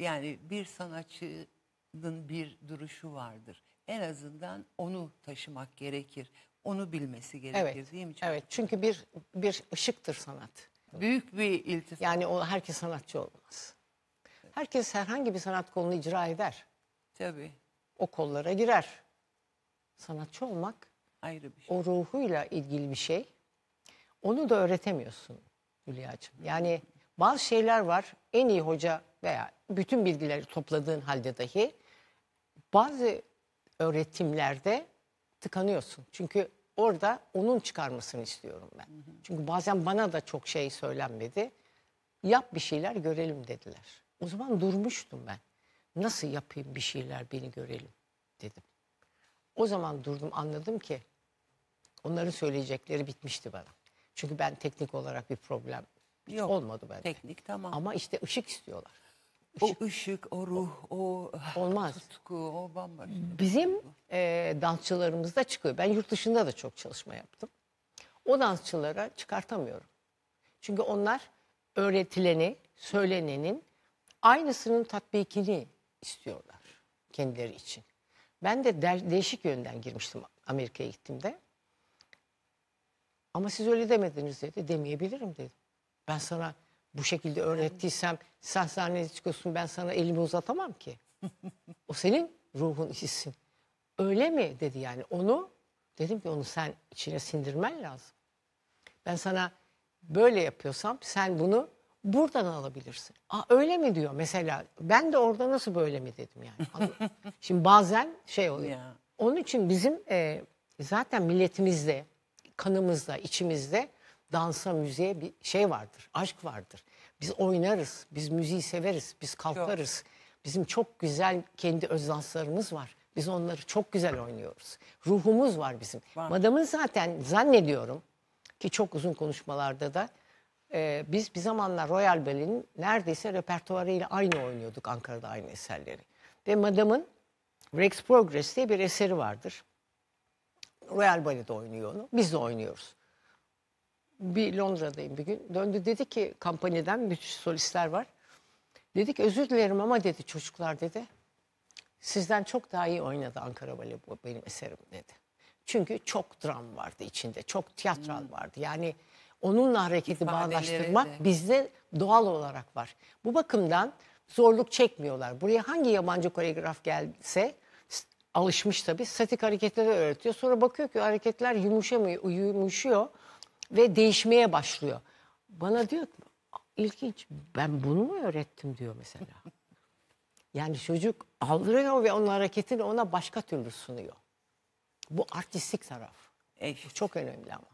yani bir sanatçının bir duruşu vardır. En azından onu taşımak gerekir. Onu bilmesi gerekir evet. değil mi? Çocuk? Evet. Çünkü bir bir ışıktır sanat. Büyük bir iltifat. Yani o herkes sanatçı olmaz. Herkes herhangi bir sanat kolunu icra eder. Tabii. O kollara girer. Sanatçı olmak ayrı bir şey. O ruhuyla ilgili bir şey. Onu da öğretemiyorsun Hülya'cığım. Yani bazı şeyler var. En iyi hoca veya bütün bilgileri topladığın halde dahi bazı öğretimlerde tıkanıyorsun. Çünkü orada onun çıkarmasını istiyorum ben. Çünkü bazen bana da çok şey söylenmedi. Yap bir şeyler görelim dediler. O zaman durmuştum ben. Nasıl yapayım bir şeyler beni görelim dedim. O zaman durdum anladım ki onların söyleyecekleri bitmişti bana. Çünkü ben teknik olarak bir problem hiç Yok, olmadı bende. Teknik tamam. Ama işte ışık istiyorlar. Işık. O ışık, o ruh, o olmaz. tutku, o bambaşka. Bizim e, dansçılarımızda çıkıyor. Ben yurt dışında da çok çalışma yaptım. O dansçılara çıkartamıyorum. Çünkü onlar öğretileni, söylenenin aynısının tatbikini istiyorlar kendileri için. Ben de değişik yönden girmiştim Amerika'ya gittiğimde. Ama siz öyle demediniz dedi. Demeyebilirim dedim. Ben sana bu şekilde öğrettiysem sen sahneye çıkıyorsun ben sana elimi uzatamam ki. o senin ruhun hissin. Öyle mi dedi yani onu dedim ki onu sen içine sindirmen lazım. Ben sana böyle yapıyorsam sen bunu buradan alabilirsin. Aa, öyle mi diyor mesela. Ben de orada nasıl böyle mi dedim yani. [LAUGHS] Şimdi bazen şey oluyor. Ya. Onun için bizim e, zaten milletimizde, kanımızda, içimizde dansa, müziğe bir şey vardır. Aşk vardır. Biz oynarız, biz müziği severiz, biz kalkarız. Çok. Bizim çok güzel kendi öz danslarımız var. Biz onları çok güzel oynuyoruz. Ruhumuz var bizim. Var. Madamın zaten zannediyorum ki çok uzun konuşmalarda da e, biz bir zamanlar Royal Ballet'in neredeyse repertuarıyla aynı oynuyorduk Ankara'da aynı eserleri. Ve Madam'ın Rex Progress diye bir eseri vardır. Royal Ballet'de oynuyor onu. Biz de oynuyoruz. Bir Londra'dayım bir gün. Döndü dedi ki kampanyadan müthiş solistler var. Dedik özür dilerim ama dedi çocuklar dedi. Sizden çok daha iyi oynadı Ankara Ballet bu benim eserim dedi. Çünkü çok dram vardı içinde. Çok tiyatral hmm. vardı. Yani onunla hareketi bağlaştırmak bizde doğal olarak var. Bu bakımdan zorluk çekmiyorlar. Buraya hangi yabancı koreograf gelse alışmış tabii statik hareketleri öğretiyor. Sonra bakıyor ki hareketler yumuşamıyor, yumuşuyor ve değişmeye başlıyor. Bana diyor ki ilginç ben bunu mu öğrettim diyor mesela. [LAUGHS] Yani çocuk aldırıyor ve onun hareketini ona başka türlü sunuyor. Bu artistik taraf. Evet. Çok önemli ama.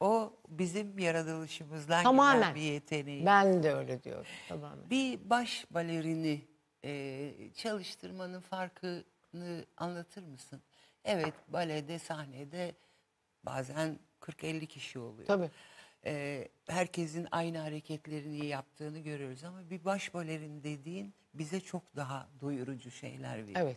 O bizim yaratılışımızdan Tamamen. gelen bir yeteneği. Ben de öyle diyorum. Tamamen. Bir baş balerini e, çalıştırmanın farkını anlatır mısın? Evet balede sahnede bazen 40-50 kişi oluyor. Tabii. E, herkesin aynı hareketlerini yaptığını görüyoruz ama bir baş balerin dediğin bize çok daha doyurucu şeyler veriyor. Evet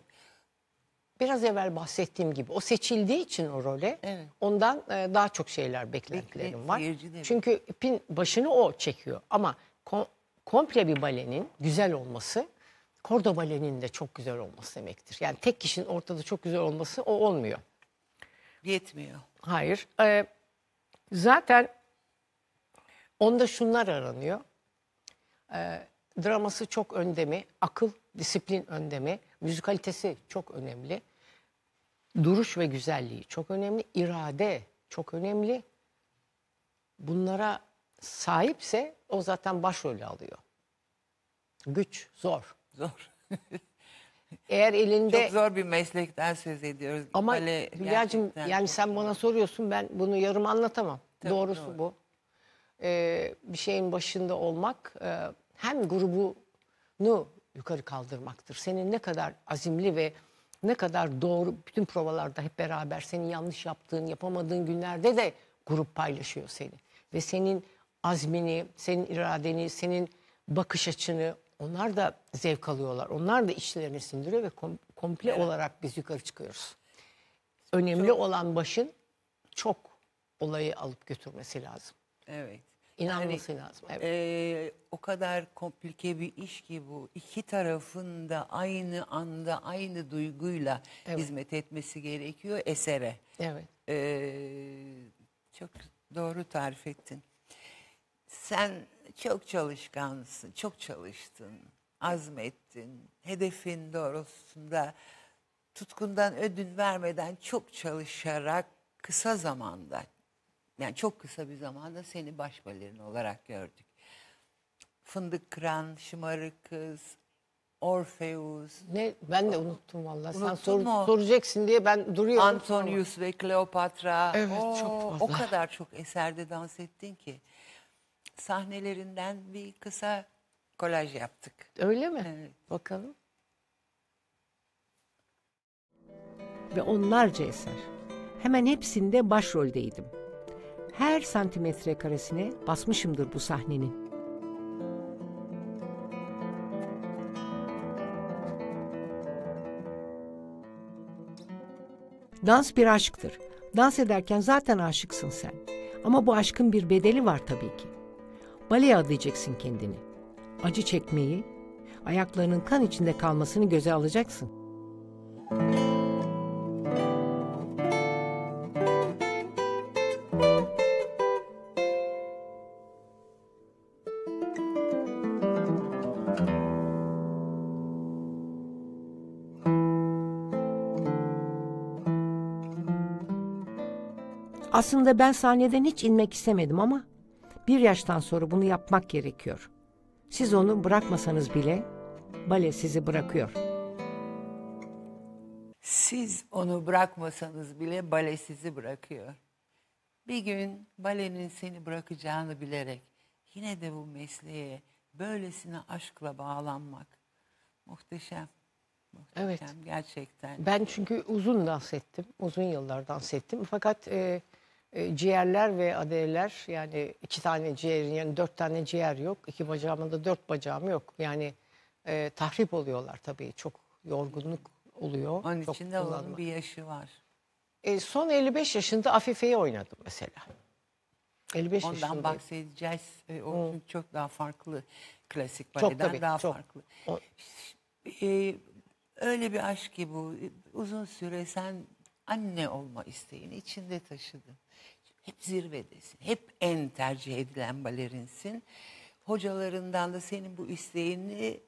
biraz evvel bahsettiğim gibi o seçildiği için o role evet. ondan e, daha çok şeyler beklentilerim var. Çünkü ipin başını o çekiyor ama kom komple bir balenin güzel olması kordo balenin de çok güzel olması demektir. Yani tek kişinin ortada çok güzel olması o olmuyor. Yetmiyor. Hayır. E, zaten onda şunlar aranıyor. E, draması çok önde mi? Akıl, disiplin önde mi? Müzikalitesi çok önemli duruş ve güzelliği çok önemli. irade çok önemli. Bunlara sahipse o zaten başrolü alıyor. Güç zor. Zor. [LAUGHS] Eğer elinde... Çok zor bir meslekten söz ediyoruz. Ama Hülya'cığım yani sen zor. bana soruyorsun ben bunu yarım anlatamam. Tabii, Doğrusu doğru. bu. Ee, bir şeyin başında olmak e, hem grubunu yukarı kaldırmaktır. Senin ne kadar azimli ve ne kadar doğru bütün provalarda hep beraber senin yanlış yaptığın, yapamadığın günlerde de grup paylaşıyor seni. Ve senin azmini, senin iradeni, senin bakış açını onlar da zevk alıyorlar. Onlar da içlerine sindiriyor ve kom komple evet. olarak biz yukarı çıkıyoruz. Önemli çok... olan başın çok olayı alıp götürmesi lazım. Evet. İnanması yani, lazım. Evet. E, o kadar komplike bir iş ki bu. İki tarafın da aynı anda aynı duyguyla evet. hizmet etmesi gerekiyor esere. Evet. E, çok doğru tarif ettin. Sen çok çalışkansın, çok çalıştın, azmettin. Hedefin doğrultusunda tutkundan ödün vermeden çok çalışarak kısa zamanda yani çok kısa bir zamanda seni baş balerin olarak gördük. Fındık Kıran, Şımarık Kız, Orfeus. Ne ben de unuttum vallahi. Sen sor, mu? soracaksın diye ben duruyorum. Antonius ve Kleopatra. Evet Oo, çok fazla. O kadar çok eserde dans ettin ki. Sahnelerinden bir kısa kolaj yaptık. Öyle mi? Evet. Bakalım. Ve onlarca eser. Hemen hepsinde başroldeydim her santimetre karesine basmışımdır bu sahnenin. Dans bir aşktır. Dans ederken zaten aşıksın sen. Ama bu aşkın bir bedeli var tabii ki. Baleye adayacaksın kendini. Acı çekmeyi, ayaklarının kan içinde kalmasını göze alacaksın. Müzik Aslında ben sahneden hiç inmek istemedim ama bir yaştan sonra bunu yapmak gerekiyor. Siz onu bırakmasanız bile bale sizi bırakıyor. Siz onu bırakmasanız bile bale sizi bırakıyor. Bir gün balenin seni bırakacağını bilerek yine de bu mesleğe böylesine aşkla bağlanmak muhteşem. Muhteşem evet. gerçekten. Ben çünkü uzun dans ettim. Uzun yıllar dans ettim. Fakat e, e, ciğerler ve adeleler yani iki tane ciğerin yani dört tane ciğer yok. İki bacağımın da dört bacağım yok. Yani e, tahrip oluyorlar tabii. Çok yorgunluk oluyor. Onun çok için de kullanma. onun bir yaşı var. E, son 55 yaşında Afife'yi oynadım mesela. 55 Ondan yaşındayım. bahsedeceğiz. E, o hmm. çok daha farklı. Klasik baleden çok, tabii, daha çok. farklı. O... E, öyle bir aşk ki bu. E, uzun süre sen anne olma isteğini içinde taşıdın. Hep zirvedesin. Hep en tercih edilen balerinsin. Hocalarından da senin bu isteğini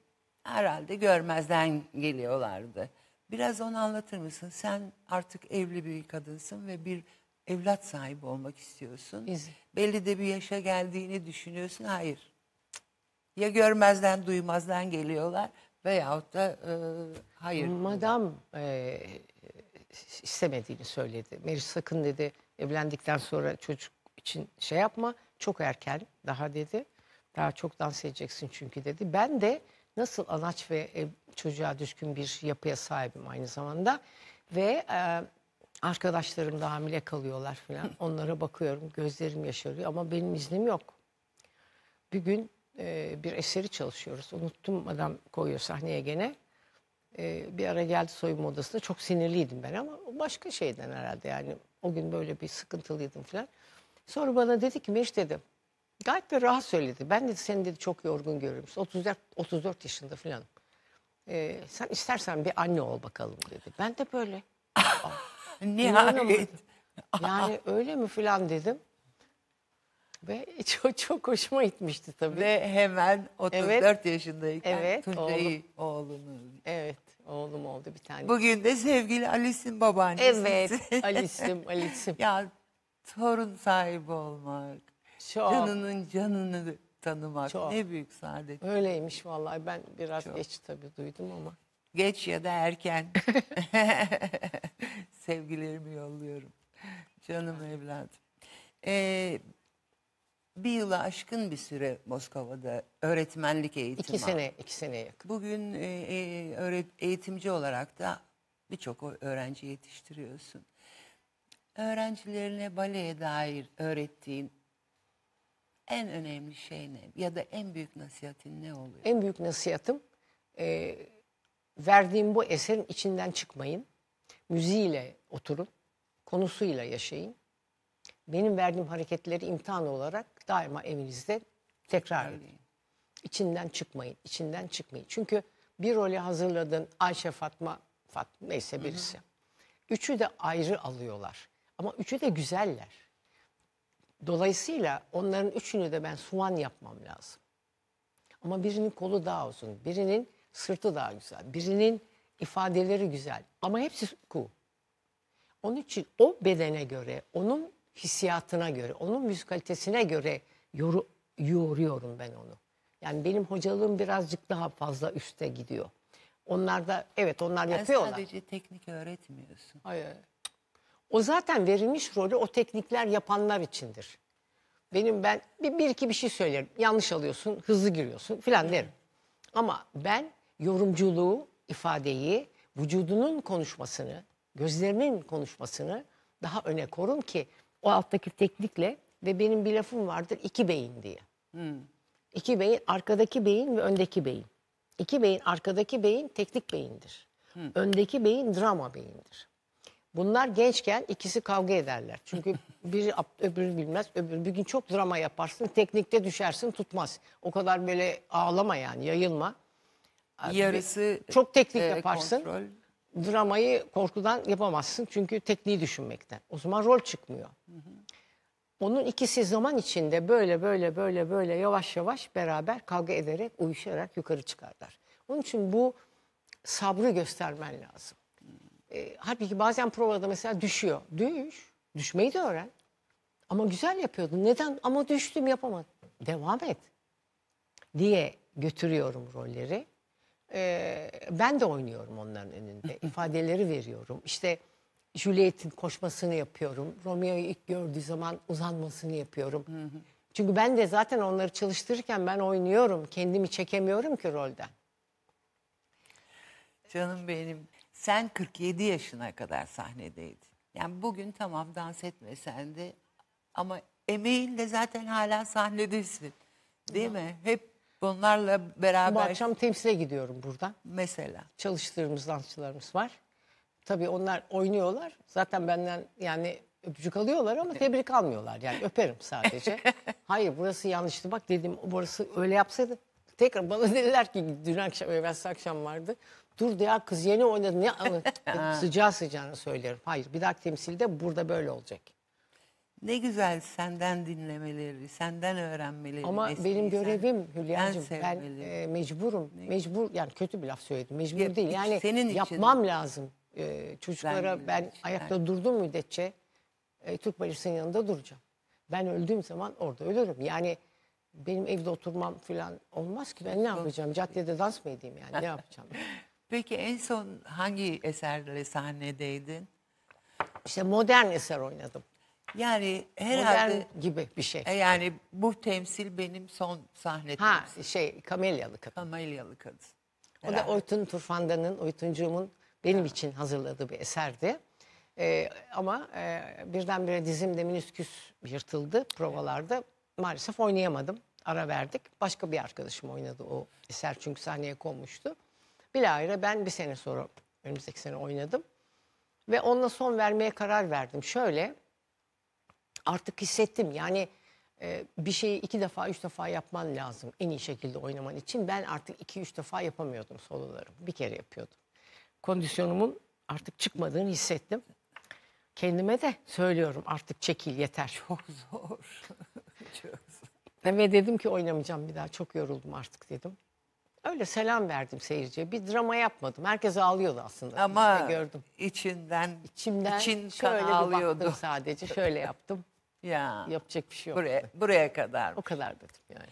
herhalde görmezden geliyorlardı. Biraz onu anlatır mısın? Sen artık evli bir kadınsın ve bir evlat sahibi olmak istiyorsun. Biz. Belli de bir yaşa geldiğini düşünüyorsun. Hayır. Ya görmezden duymazdan geliyorlar veyahut da e, hayır. Madam e, istemediğini söyledi. Meriç sakın dedi evlendikten sonra çocuk için şey yapma çok erken daha dedi. Daha çok dans edeceksin çünkü dedi. Ben de nasıl anaç ve çocuğa düşkün bir yapıya sahibim aynı zamanda. Ve e, arkadaşlarım da hamile kalıyorlar falan. [LAUGHS] Onlara bakıyorum gözlerim yaşarıyor ama benim iznim yok. Bir gün e, bir eseri çalışıyoruz. Unuttum adam koyuyor sahneye gene e, bir ara geldi soyunma odasında Çok sinirliydim ben ama başka şeyden herhalde yani. O gün böyle bir sıkıntılıydım falan. Sonra bana dedi ki Meş dedi gayet de rahat söyledi. Ben dedi seni dedi çok yorgun görüyorum. 34, 34 yaşında falan. E, sen istersen bir anne ol bakalım dedi. Ben de böyle. [LAUGHS] Nihayet. Yani öyle mi falan dedim. Ve [LAUGHS] çok, çok hoşuma gitmişti tabii. Ve hemen 34 evet. yaşındayken evet, Tuncay'ı oğlum. oğlunu. Evet oğlum oldu bir tane. Bugün de sevgili Alice'in babaannesi. Evet [LAUGHS] Alice'im Alice'im. ya torun sahibi olmak. Çok. Canının canını tanımak çok. ne büyük saadet. Öyleymiş vallahi ben biraz çok. geç tabii duydum ama. Geç ya da erken. [LAUGHS] Sevgilerimi yolluyorum. Canım evladım. Ee, bir yıla aşkın bir süre Moskova'da öğretmenlik eğitimi İki sene, iki sene. yakın. Bugün e, e, eğitimci olarak da birçok öğrenci yetiştiriyorsun. Öğrencilerine baleye dair öğrettiğin en önemli şey ne? Ya da en büyük nasihatin ne oluyor? En büyük nasihatım e, verdiğim bu eserin içinden çıkmayın. Müziğiyle oturun, konusuyla yaşayın benim verdiğim hareketleri imtihan olarak daima evinizde tekrar edin. İçinden çıkmayın, içinden çıkmayın. Çünkü bir role hazırladın Ayşe, Fatma, Fatma neyse birisi. Hı hı. Üçü de ayrı alıyorlar. Ama üçü de güzeller. Dolayısıyla onların üçünü de ben suman yapmam lazım. Ama birinin kolu daha uzun, birinin sırtı daha güzel, birinin ifadeleri güzel. Ama hepsi ku. Onun için o bedene göre, onun hissiyatına göre, onun müzikalitesine göre yoru, yoruyorum ben onu. Yani benim hocalığım birazcık daha fazla üste gidiyor. Onlar da evet onlar ben yapıyorlar. Sadece teknik öğretmiyorsun. Hayır. O zaten verilmiş rolü o teknikler yapanlar içindir. Benim ben bir, bir iki bir şey söylerim. Yanlış alıyorsun, hızlı giriyorsun filan derim. Ama ben yorumculuğu, ifadeyi, vücudunun konuşmasını, gözlerinin konuşmasını daha öne korum ki o alttaki teknikle ve benim bir lafım vardır iki beyin diye. Hmm. İki beyin arkadaki beyin ve öndeki beyin. İki beyin arkadaki beyin teknik beyindir. Hmm. Öndeki beyin drama beyindir. Bunlar gençken ikisi kavga ederler. Çünkü [LAUGHS] biri öbürü bilmez. Öbürü bir gün çok drama yaparsın. Teknikte düşersin tutmaz. O kadar böyle ağlama yani yayılma. Ee, Yarısı çok teknik e, yaparsın. Kontrol dramayı korkudan yapamazsın çünkü tekniği düşünmekten. O zaman rol çıkmıyor. Onun ikisi zaman içinde böyle böyle böyle böyle yavaş yavaş beraber kavga ederek, uyuşarak yukarı çıkarlar. Onun için bu sabrı göstermen lazım. E, halbuki bazen provada mesela düşüyor. Düş. Düşmeyi de öğren. Ama güzel yapıyordun. Neden? Ama düştüm yapamadım. Devam et. Diye götürüyorum rolleri e, ben de oynuyorum onların önünde. ifadeleri veriyorum. İşte Juliet'in koşmasını yapıyorum. Romeo'yu ilk gördüğü zaman uzanmasını yapıyorum. Çünkü ben de zaten onları çalıştırırken ben oynuyorum. Kendimi çekemiyorum ki rolden. Canım benim. Sen 47 yaşına kadar sahnedeydin. Yani bugün tamam dans etmesen de ama emeğinle zaten hala sahnedesin. Değil mi? Hep Bunlarla beraber... Bu akşam temsile gidiyorum buradan. Mesela. Çalıştığımız dansçılarımız var. Tabii onlar oynuyorlar. Zaten benden yani öpücük alıyorlar ama tebrik almıyorlar. Yani öperim sadece. [LAUGHS] Hayır burası yanlıştı. Bak dedim burası öyle yapsaydı. Tekrar bana [LAUGHS] dediler ki dün akşam evvelsi akşam vardı. Dur ya kız yeni oynadı. Ne? [LAUGHS] sıcağı sıcağına söylüyorum. Hayır bir dahaki temsilde burada böyle olacak. Ne güzel senden dinlemeleri, senden öğrenmeleri. Ama Nesli'yi benim görevim Hülya'cığım. Ben, Ben, sevmeliyim. e, mecburum. Mecbur yani kötü bir laf söyledim. Mecbur Ya, değil. Yani senin için. yapmam lazım. E, çocuklara ben, Ben- ayakta durdum müddetçe e, Türk balisinin yanında duracağım. Ben öldüğüm zaman orada ölürüm. Yani benim evde oturmam falan olmaz ki. Ben ne yapacağım? Caddede dans mı edeyim yani? Ne [LAUGHS] yapacağım? Peki en son hangi eserle sahnedeydin? İşte modern eser oynadım. Yani herhalde Modern gibi bir şey. E, yani bu temsil benim son sahne Ha temsil. şey Kamelyalı Kadın. Kamelyalı kadın. O da Herhalde. Oytun Turfandan'ın, Oytuncuğum'un benim için hazırladığı bir eserdi. Ee, ama e, birdenbire dizimde minisküs yırtıldı provalarda. Maalesef oynayamadım. Ara verdik. Başka bir arkadaşım oynadı o eser çünkü sahneye konmuştu. Bilahare ben bir sene sonra, önümüzdeki sene oynadım. Ve onunla son vermeye karar verdim. Şöyle, artık hissettim. Yani e, bir şeyi iki defa, üç defa yapman lazım en iyi şekilde oynaman için. Ben artık iki, üç defa yapamıyordum soloları. Bir kere yapıyordum. Kondisyonumun artık çıkmadığını hissettim. Kendime de söylüyorum artık çekil yeter. [LAUGHS] Çok zor. [LAUGHS] Çok zor. Ve dedim ki oynamayacağım bir daha çok yoruldum artık dedim. Öyle selam verdim seyirciye. Bir drama yapmadım. Herkes ağlıyordu aslında. Ama gördüm. içinden, içimden. için şöyle kan ağlıyordu. baktım sadece. Şöyle yaptım. Ya. Yapacak bir şey yok. Buraya, buraya kadar. O kadar dedim yani.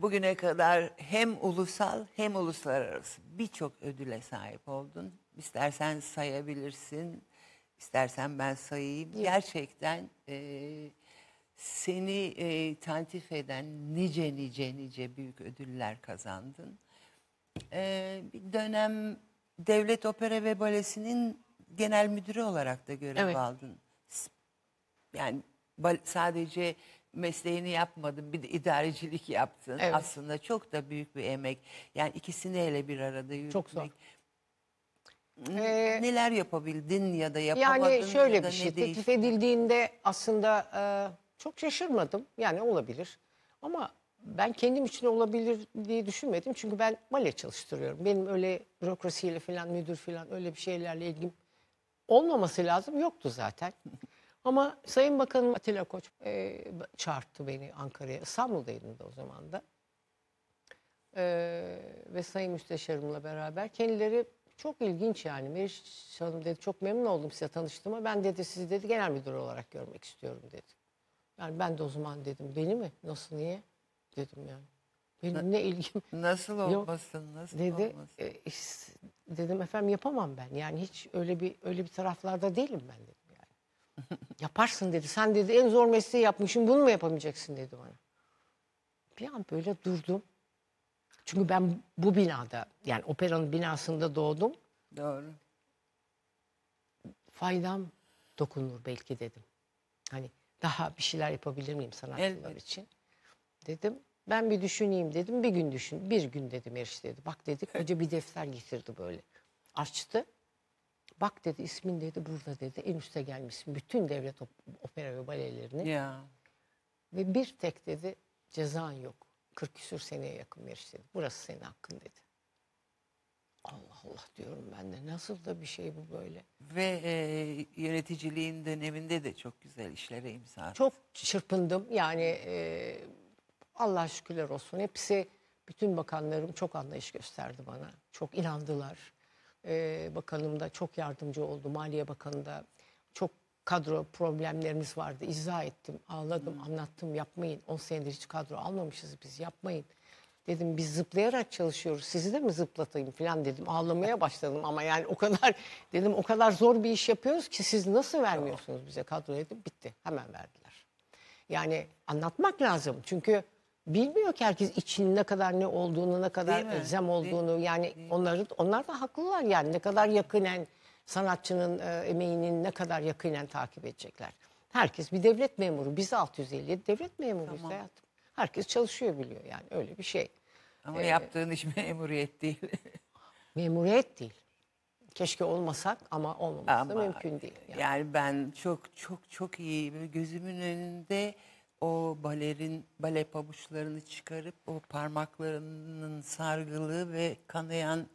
Bugüne kadar hem ulusal hem uluslararası birçok ödüle sahip oldun. İstersen sayabilirsin, istersen ben sayayım. Yok. Gerçekten e, seni e, tantif eden nice nice nice büyük ödüller kazandın. E, bir dönem Devlet Opera ve Balesi'nin genel müdürü olarak da görev evet. aldın. Yani sadece mesleğini yapmadın bir de idarecilik yaptın. Evet. Aslında çok da büyük bir emek. Yani ikisini hele bir arada yürütmek. Çok zor. Ee, neler yapabildin ya da yapamadın Yani şöyle da bir şey teklif edildiğinde aslında e, çok şaşırmadım. Yani olabilir. Ama ben kendim için olabilir diye düşünmedim. Çünkü ben bale çalıştırıyorum. Benim öyle bürokrasiyle falan müdür falan öyle bir şeylerle ilgim olmaması lazım yoktu zaten. [LAUGHS] Ama Sayın Bakanım Atilla Koç e, çağırttı beni Ankara'ya. İstanbul'daydım da o zaman da. E, ve Sayın Müsteşarımla beraber kendileri çok ilginç yani. Meriç Hanım dedi çok memnun oldum size tanıştığıma. Ben dedi sizi dedi genel müdür olarak görmek istiyorum dedi. Yani ben de o zaman dedim beni mi? Nasıl niye? Dedim yani. Benim ne ilgim? [LAUGHS] Nasıl olmasın? Nasıl dedi, olmasın? E, dedim efendim yapamam ben. Yani hiç öyle bir öyle bir taraflarda değilim ben dedi. Yaparsın dedi. Sen dedi en zor mesleği yapmışım bunu mu yapamayacaksın dedi bana. Bir an böyle durdum. Çünkü ben bu binada yani operanın binasında doğdum. Doğru. Faydam dokunur belki dedim. Hani daha bir şeyler yapabilir miyim sanatçılar Elbette. için? Dedim ben bir düşüneyim dedim. Bir gün düşün. Bir gün dedim Eriş dedi. Bak dedik. koca bir defter getirdi böyle. Açtı. Bak dedi ismin dedi burada dedi en üste gelmişsin. Bütün devlet opera ve balelerini. Ya. Ve bir tek dedi cezan yok. 40 küsür seneye yakın veriş dedi. Burası senin hakkın dedi. Allah Allah diyorum ben de nasıl da bir şey bu böyle. Ve e, yöneticiliğin döneminde de çok güzel işlere imza attı. Çok çırpındım yani e, Allah şükürler olsun hepsi bütün bakanlarım çok anlayış gösterdi bana. Çok inandılar e, Bakanım da çok yardımcı oldu. Maliye Bakanı da çok kadro problemlerimiz vardı. İzah ettim, ağladım, hmm. anlattım. Yapmayın. 10 senedir hiç kadro almamışız biz. Yapmayın. Dedim biz zıplayarak çalışıyoruz. Sizi de mi zıplatayım falan dedim. Ağlamaya [LAUGHS] başladım ama yani o kadar dedim o kadar zor bir iş yapıyoruz ki siz nasıl vermiyorsunuz bize kadro dedim. Bitti. Hemen verdiler. Yani anlatmak lazım. Çünkü bilmiyor ki herkes için ne kadar ne olduğunu, ne kadar Değil elzem olduğunu. Değil Yani Değil mi? onlar da haklılar yani ne kadar yakinen sanatçının e, emeğinin ne kadar yakinen takip edecekler. Herkes bir devlet memuru. Biz 657 devlet memuruyuz tamam. hayatım. Herkes çalışıyor biliyor yani öyle bir şey. Ama ee, yaptığın iş [LAUGHS] memuriyet değil. memuriyet değil. Keşke olmasak ama olmaması ama, da mümkün değil. Yani. yani ben çok çok çok iyi gözümün önünde o balerin bale pabuçlarını çıkarıp o parmaklarının sargılı ve kanayan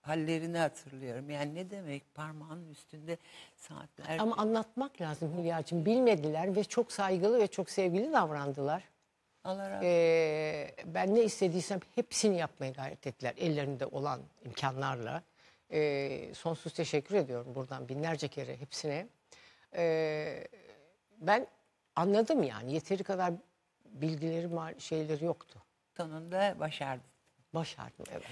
hallerini hatırlıyorum. Yani ne demek parmağın üstünde saatler... Ama anlatmak lazım Hülya'cığım. Bilmediler ve çok saygılı ve çok sevgili davrandılar. Allah razı ee, ben ne istediysem hepsini yapmaya gayret ettiler. Ellerinde olan imkanlarla. Ee, sonsuz teşekkür ediyorum buradan binlerce kere hepsine. Ee, ben anladım yani. Yeteri kadar bilgileri şeyleri yoktu. Sonunda başardım. Başardım evet.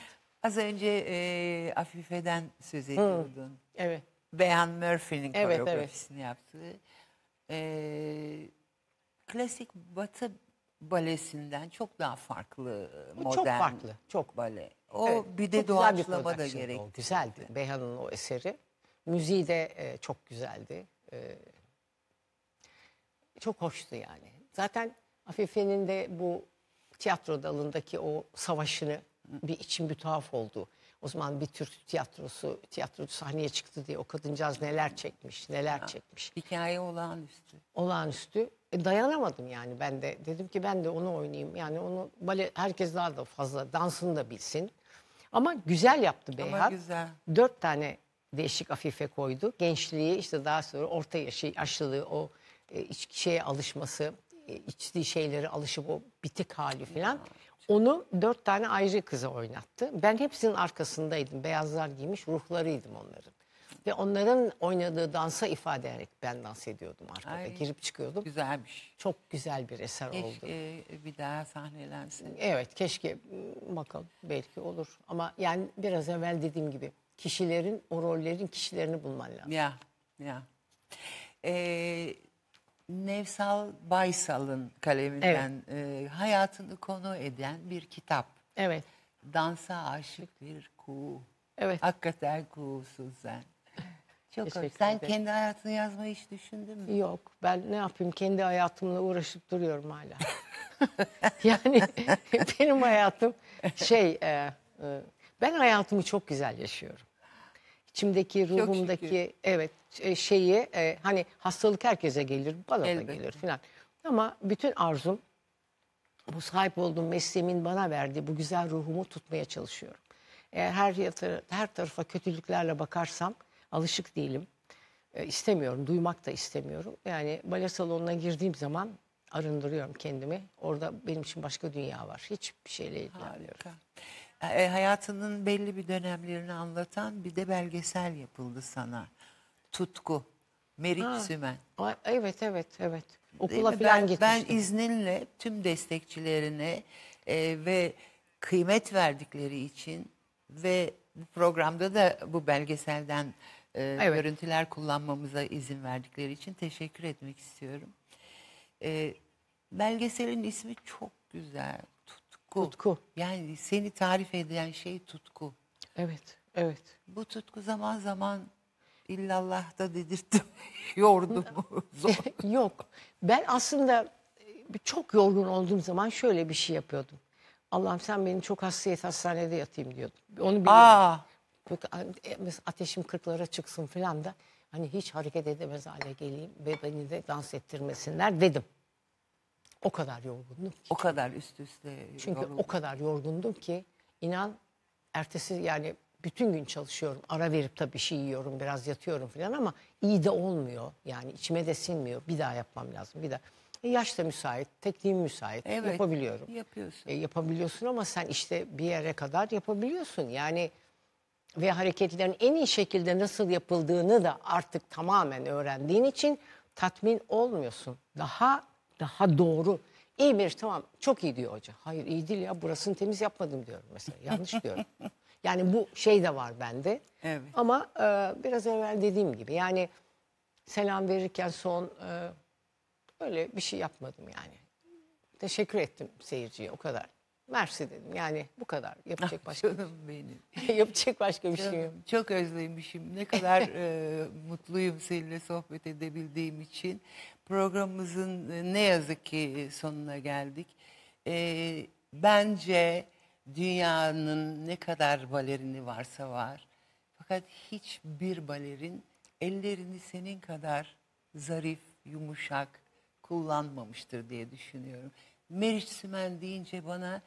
Az önce e, Afife'den söz ediyordun. Hı, evet. Beyan Murphy'nin evet, koreografisini evet. yaptığı. E, klasik batı balesinden çok daha farklı Bu modern. Çok farklı. Çok bale. O evet, bir de doğaçlama da gerekti. O güzeldi. Beyhan'ın o eseri. Müziği de e, çok güzeldi. E, çok hoştu yani. Zaten Afife'nin de bu tiyatro dalındaki o savaşını bir için bir tuhaf oldu. O zaman bir Türk tiyatrosu, tiyatrocu sahneye çıktı diye o kadıncağız neler çekmiş, neler çekmiş. Hikaye olağanüstü. Olağanüstü. E, dayanamadım yani ben de. Dedim ki ben de onu oynayayım. Yani onu bale herkes daha da fazla dansını da bilsin. Ama güzel yaptı Beyhan. Ama güzel. Dört tane değişik afife koydu. Gençliği işte daha sonra orta yaşı, yaşlılığı o e, içki şeye alışması, e, içtiği şeyleri alışıp o bitik hali falan. Onu dört tane ayrı kıza oynattı. Ben hepsinin arkasındaydım. Beyazlar giymiş ruhlarıydım onların. Ve onların oynadığı dansa ifade ederek ben dans ediyordum arkada. Ay, Girip çıkıyordum. Güzelmiş. Çok güzel bir eser oldu. Keşke bir daha sahnelensin. Evet keşke ıı, bakalım belki olur. Ama yani biraz evvel dediğim gibi kişilerin o rollerin kişilerini bulman lazım. Ya, ya. Ee, Nevsal Baysal'ın kaleminden e, hayatını konu eden bir kitap. Evet. Dansa aşık bir kuğu. Evet. Hakikaten kuğusun sen. [LAUGHS] Çok hoş. Sen kendi hayatını yazmayı hiç düşündün mü? Yok ben ne yapayım kendi hayatımla uğraşıp duruyorum hala. [LAUGHS] yani [LAUGHS] benim hayatım şey e, e, ben hayatımı çok güzel yaşıyorum. İçimdeki ruhumdaki evet e, şeyi e, hani hastalık herkese gelir, bana da gelir filan. Ama bütün arzum bu sahip olduğum mesleğimin bana verdiği bu güzel ruhumu tutmaya çalışıyorum. Eğer her, yatır, her tarafa kötülüklerle bakarsam alışık değilim. E, istemiyorum, duymak da istemiyorum. Yani bale salonuna girdiğim zaman arındırıyorum kendimi. Orada benim için başka dünya var. Hiçbir şeyle ilgilenmiyorum. Harika. E, e hayatının belli bir dönemlerini anlatan bir de belgesel yapıldı sana. Tutku, Merit Ha. Sümen. Ay, Evet evet evet. Okula mi? falan ben, gitmiştim. Ben izninle tüm destekçilerine e, ve kıymet verdikleri için ve bu programda da bu belgeselden e, Evet. görüntüler kullanmamıza izin verdikleri için teşekkür etmek istiyorum. E, belgeselin ismi çok güzel. Tutku. Tutku. Yani seni tarif eden şey tutku. Evet evet. Bu tutku zaman zaman illallah da dedirttim. [LAUGHS] Yordu mu? [LAUGHS] Eh, yok. Ben aslında e, çok yorgun olduğum zaman şöyle bir şey yapıyordum. Allah'ım sen beni çok hastayet hastanede yatayım diyordum. Onu biliyordum. E, Mesela ateşim kırklara çıksın falan da hani hiç hareket edemez hale geleyim ve beni de dans ettirmesinler dedim. O kadar yorgundum ki. O kadar üst üste Çünkü yoruldu. o kadar yorgundum ki inan ertesi yani bütün gün çalışıyorum. Ara verip tabii şey yiyorum, biraz yatıyorum falan ama iyi de olmuyor. Yani içime de sinmiyor. Bir daha yapmam lazım. Bir daha. E, yaş da müsait, tekniğim müsait. Evet, yapabiliyorum. Yapıyorsun. E, yapabiliyorsun ama sen işte bir yere kadar yapabiliyorsun. Yani ve hareketlerin en iyi şekilde nasıl yapıldığını da artık tamamen öğrendiğin için tatmin olmuyorsun. Daha daha doğru. İyi bir tamam çok iyi diyor hoca. Hayır iyi değil ya burasını temiz yapmadım diyorum mesela. Yanlış diyorum. [LAUGHS] Yani bu şey de var bende. Evet. Ama e, biraz evvel dediğim gibi yani selam verirken son e, öyle bir şey yapmadım yani. Teşekkür ettim seyirciye o kadar. Mersi dedim yani bu kadar. Yapacak ah, başka canım şey. benim. [LAUGHS] Yapacak başka bir canım, şey yok. Çok özlemişim. Ne kadar e, mutluyum seninle sohbet edebildiğim için. Programımızın e, ne yazık ki sonuna geldik. E, bence dünyanın ne kadar balerini varsa var. Fakat hiçbir balerin ellerini senin kadar zarif, yumuşak kullanmamıştır diye düşünüyorum. Meriç Sümen deyince bana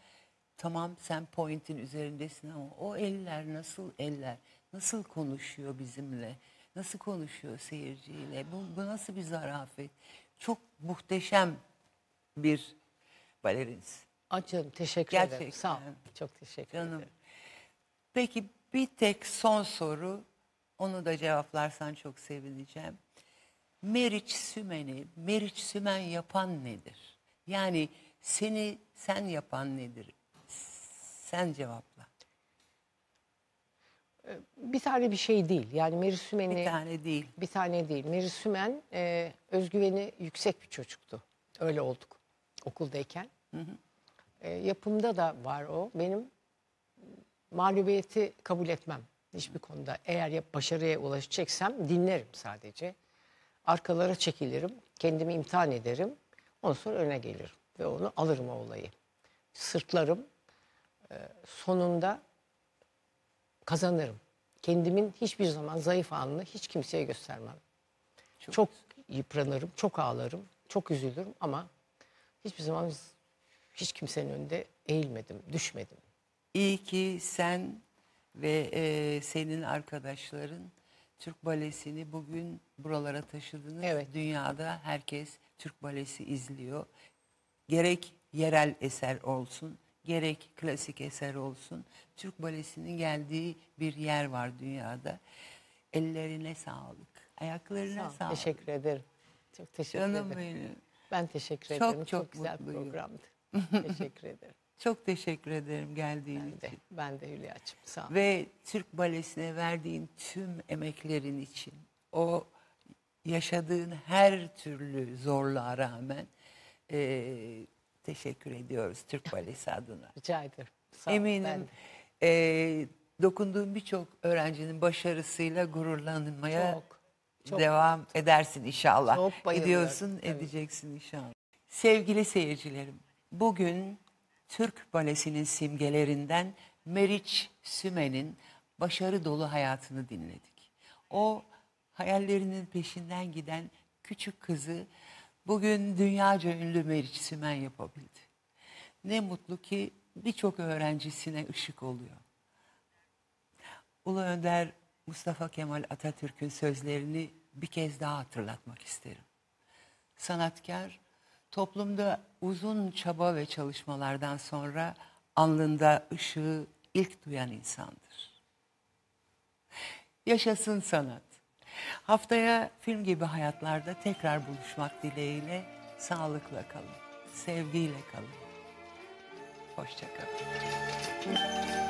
tamam sen pointin üzerindesin ama o eller nasıl eller, nasıl konuşuyor bizimle, nasıl konuşuyor seyirciyle, bu, bu nasıl bir zarafet. Çok muhteşem bir baleriniz. Açalım teşekkür ederim. Sağ ol. Çok teşekkür Canım. ederim. Peki bir tek son soru. Onu da cevaplarsan çok sevineceğim. Meriç Sümen'i, Meriç Sümen yapan nedir? Yani seni sen yapan nedir? Sen cevapla. Ee, bir tane bir şey değil. Yani Meriç Sümen'i Bir tane değil. Bir tane değil. Meriç Sümen e, özgüveni yüksek bir çocuktu. Öyle olduk okuldayken. E, yapımda da var o. Benim mağlubiyeti kabul etmem hiçbir konuda. Eğer ya başarıya ulaşacaksam dinlerim sadece. Arkalara çekilirim, kendimi imtihan ederim. Ondan sonra öne gelirim ve onu alırım o olayı. Sırtlarım, e, sonunda kazanırım. Kendimin hiçbir zaman zayıf anını hiç kimseye göstermem. Çok, çok yıpranırım, çok ağlarım, çok üzülürüm ama hiçbir zaman hiç kimsenin önünde eğilmedim, düşmedim. İyi ki sen ve e, senin arkadaşların Türk balesini bugün buralara taşıdınız. Evet. Dünyada herkes Türk balesi izliyor. Gerek yerel eser olsun, gerek klasik eser olsun. Türk balesinin geldiği bir yer var dünyada. Ellerine sağlık, ayaklarına Sağ sağlık. Teşekkür ederim. Çok teşekkür Canım ederim. benim. Ben teşekkür Çok ederim. Çok, çok güzel mutluyum. programdı. [LAUGHS] teşekkür ederim. Çok teşekkür ederim geldiğin ben için. ben de Hülya'cığım sağ ol. Ve Türk Balesi'ne verdiğin tüm emeklerin için, o yaşadığın her türlü zorluğa rağmen e, teşekkür ediyoruz Türk Balesi adına. [LAUGHS] Rica ederim. Sağ ol, Eminim e, dokunduğun birçok öğrencinin başarısıyla gururlanmaya çok, çok devam mutlu. edersin inşallah. Çok bayılıyorum. Gidiyorsun, evet. edeceksin inşallah. Sevgili seyircilerim, bugün Türk balesinin simgelerinden Meriç Sümen'in başarı dolu hayatını dinledik. O hayallerinin peşinden giden küçük kızı bugün dünyaca ünlü Meriç Sümen yapabildi. Ne mutlu ki birçok öğrencisine ışık oluyor. Ulu Önder Mustafa Kemal Atatürk'ün sözlerini bir kez daha hatırlatmak isterim. Sanatkar toplumda uzun çaba ve çalışmalardan sonra alnında ışığı ilk duyan insandır. Yaşasın sanat. Haftaya film gibi hayatlarda tekrar buluşmak dileğiyle sağlıkla kalın, sevgiyle kalın. Hoşçakalın.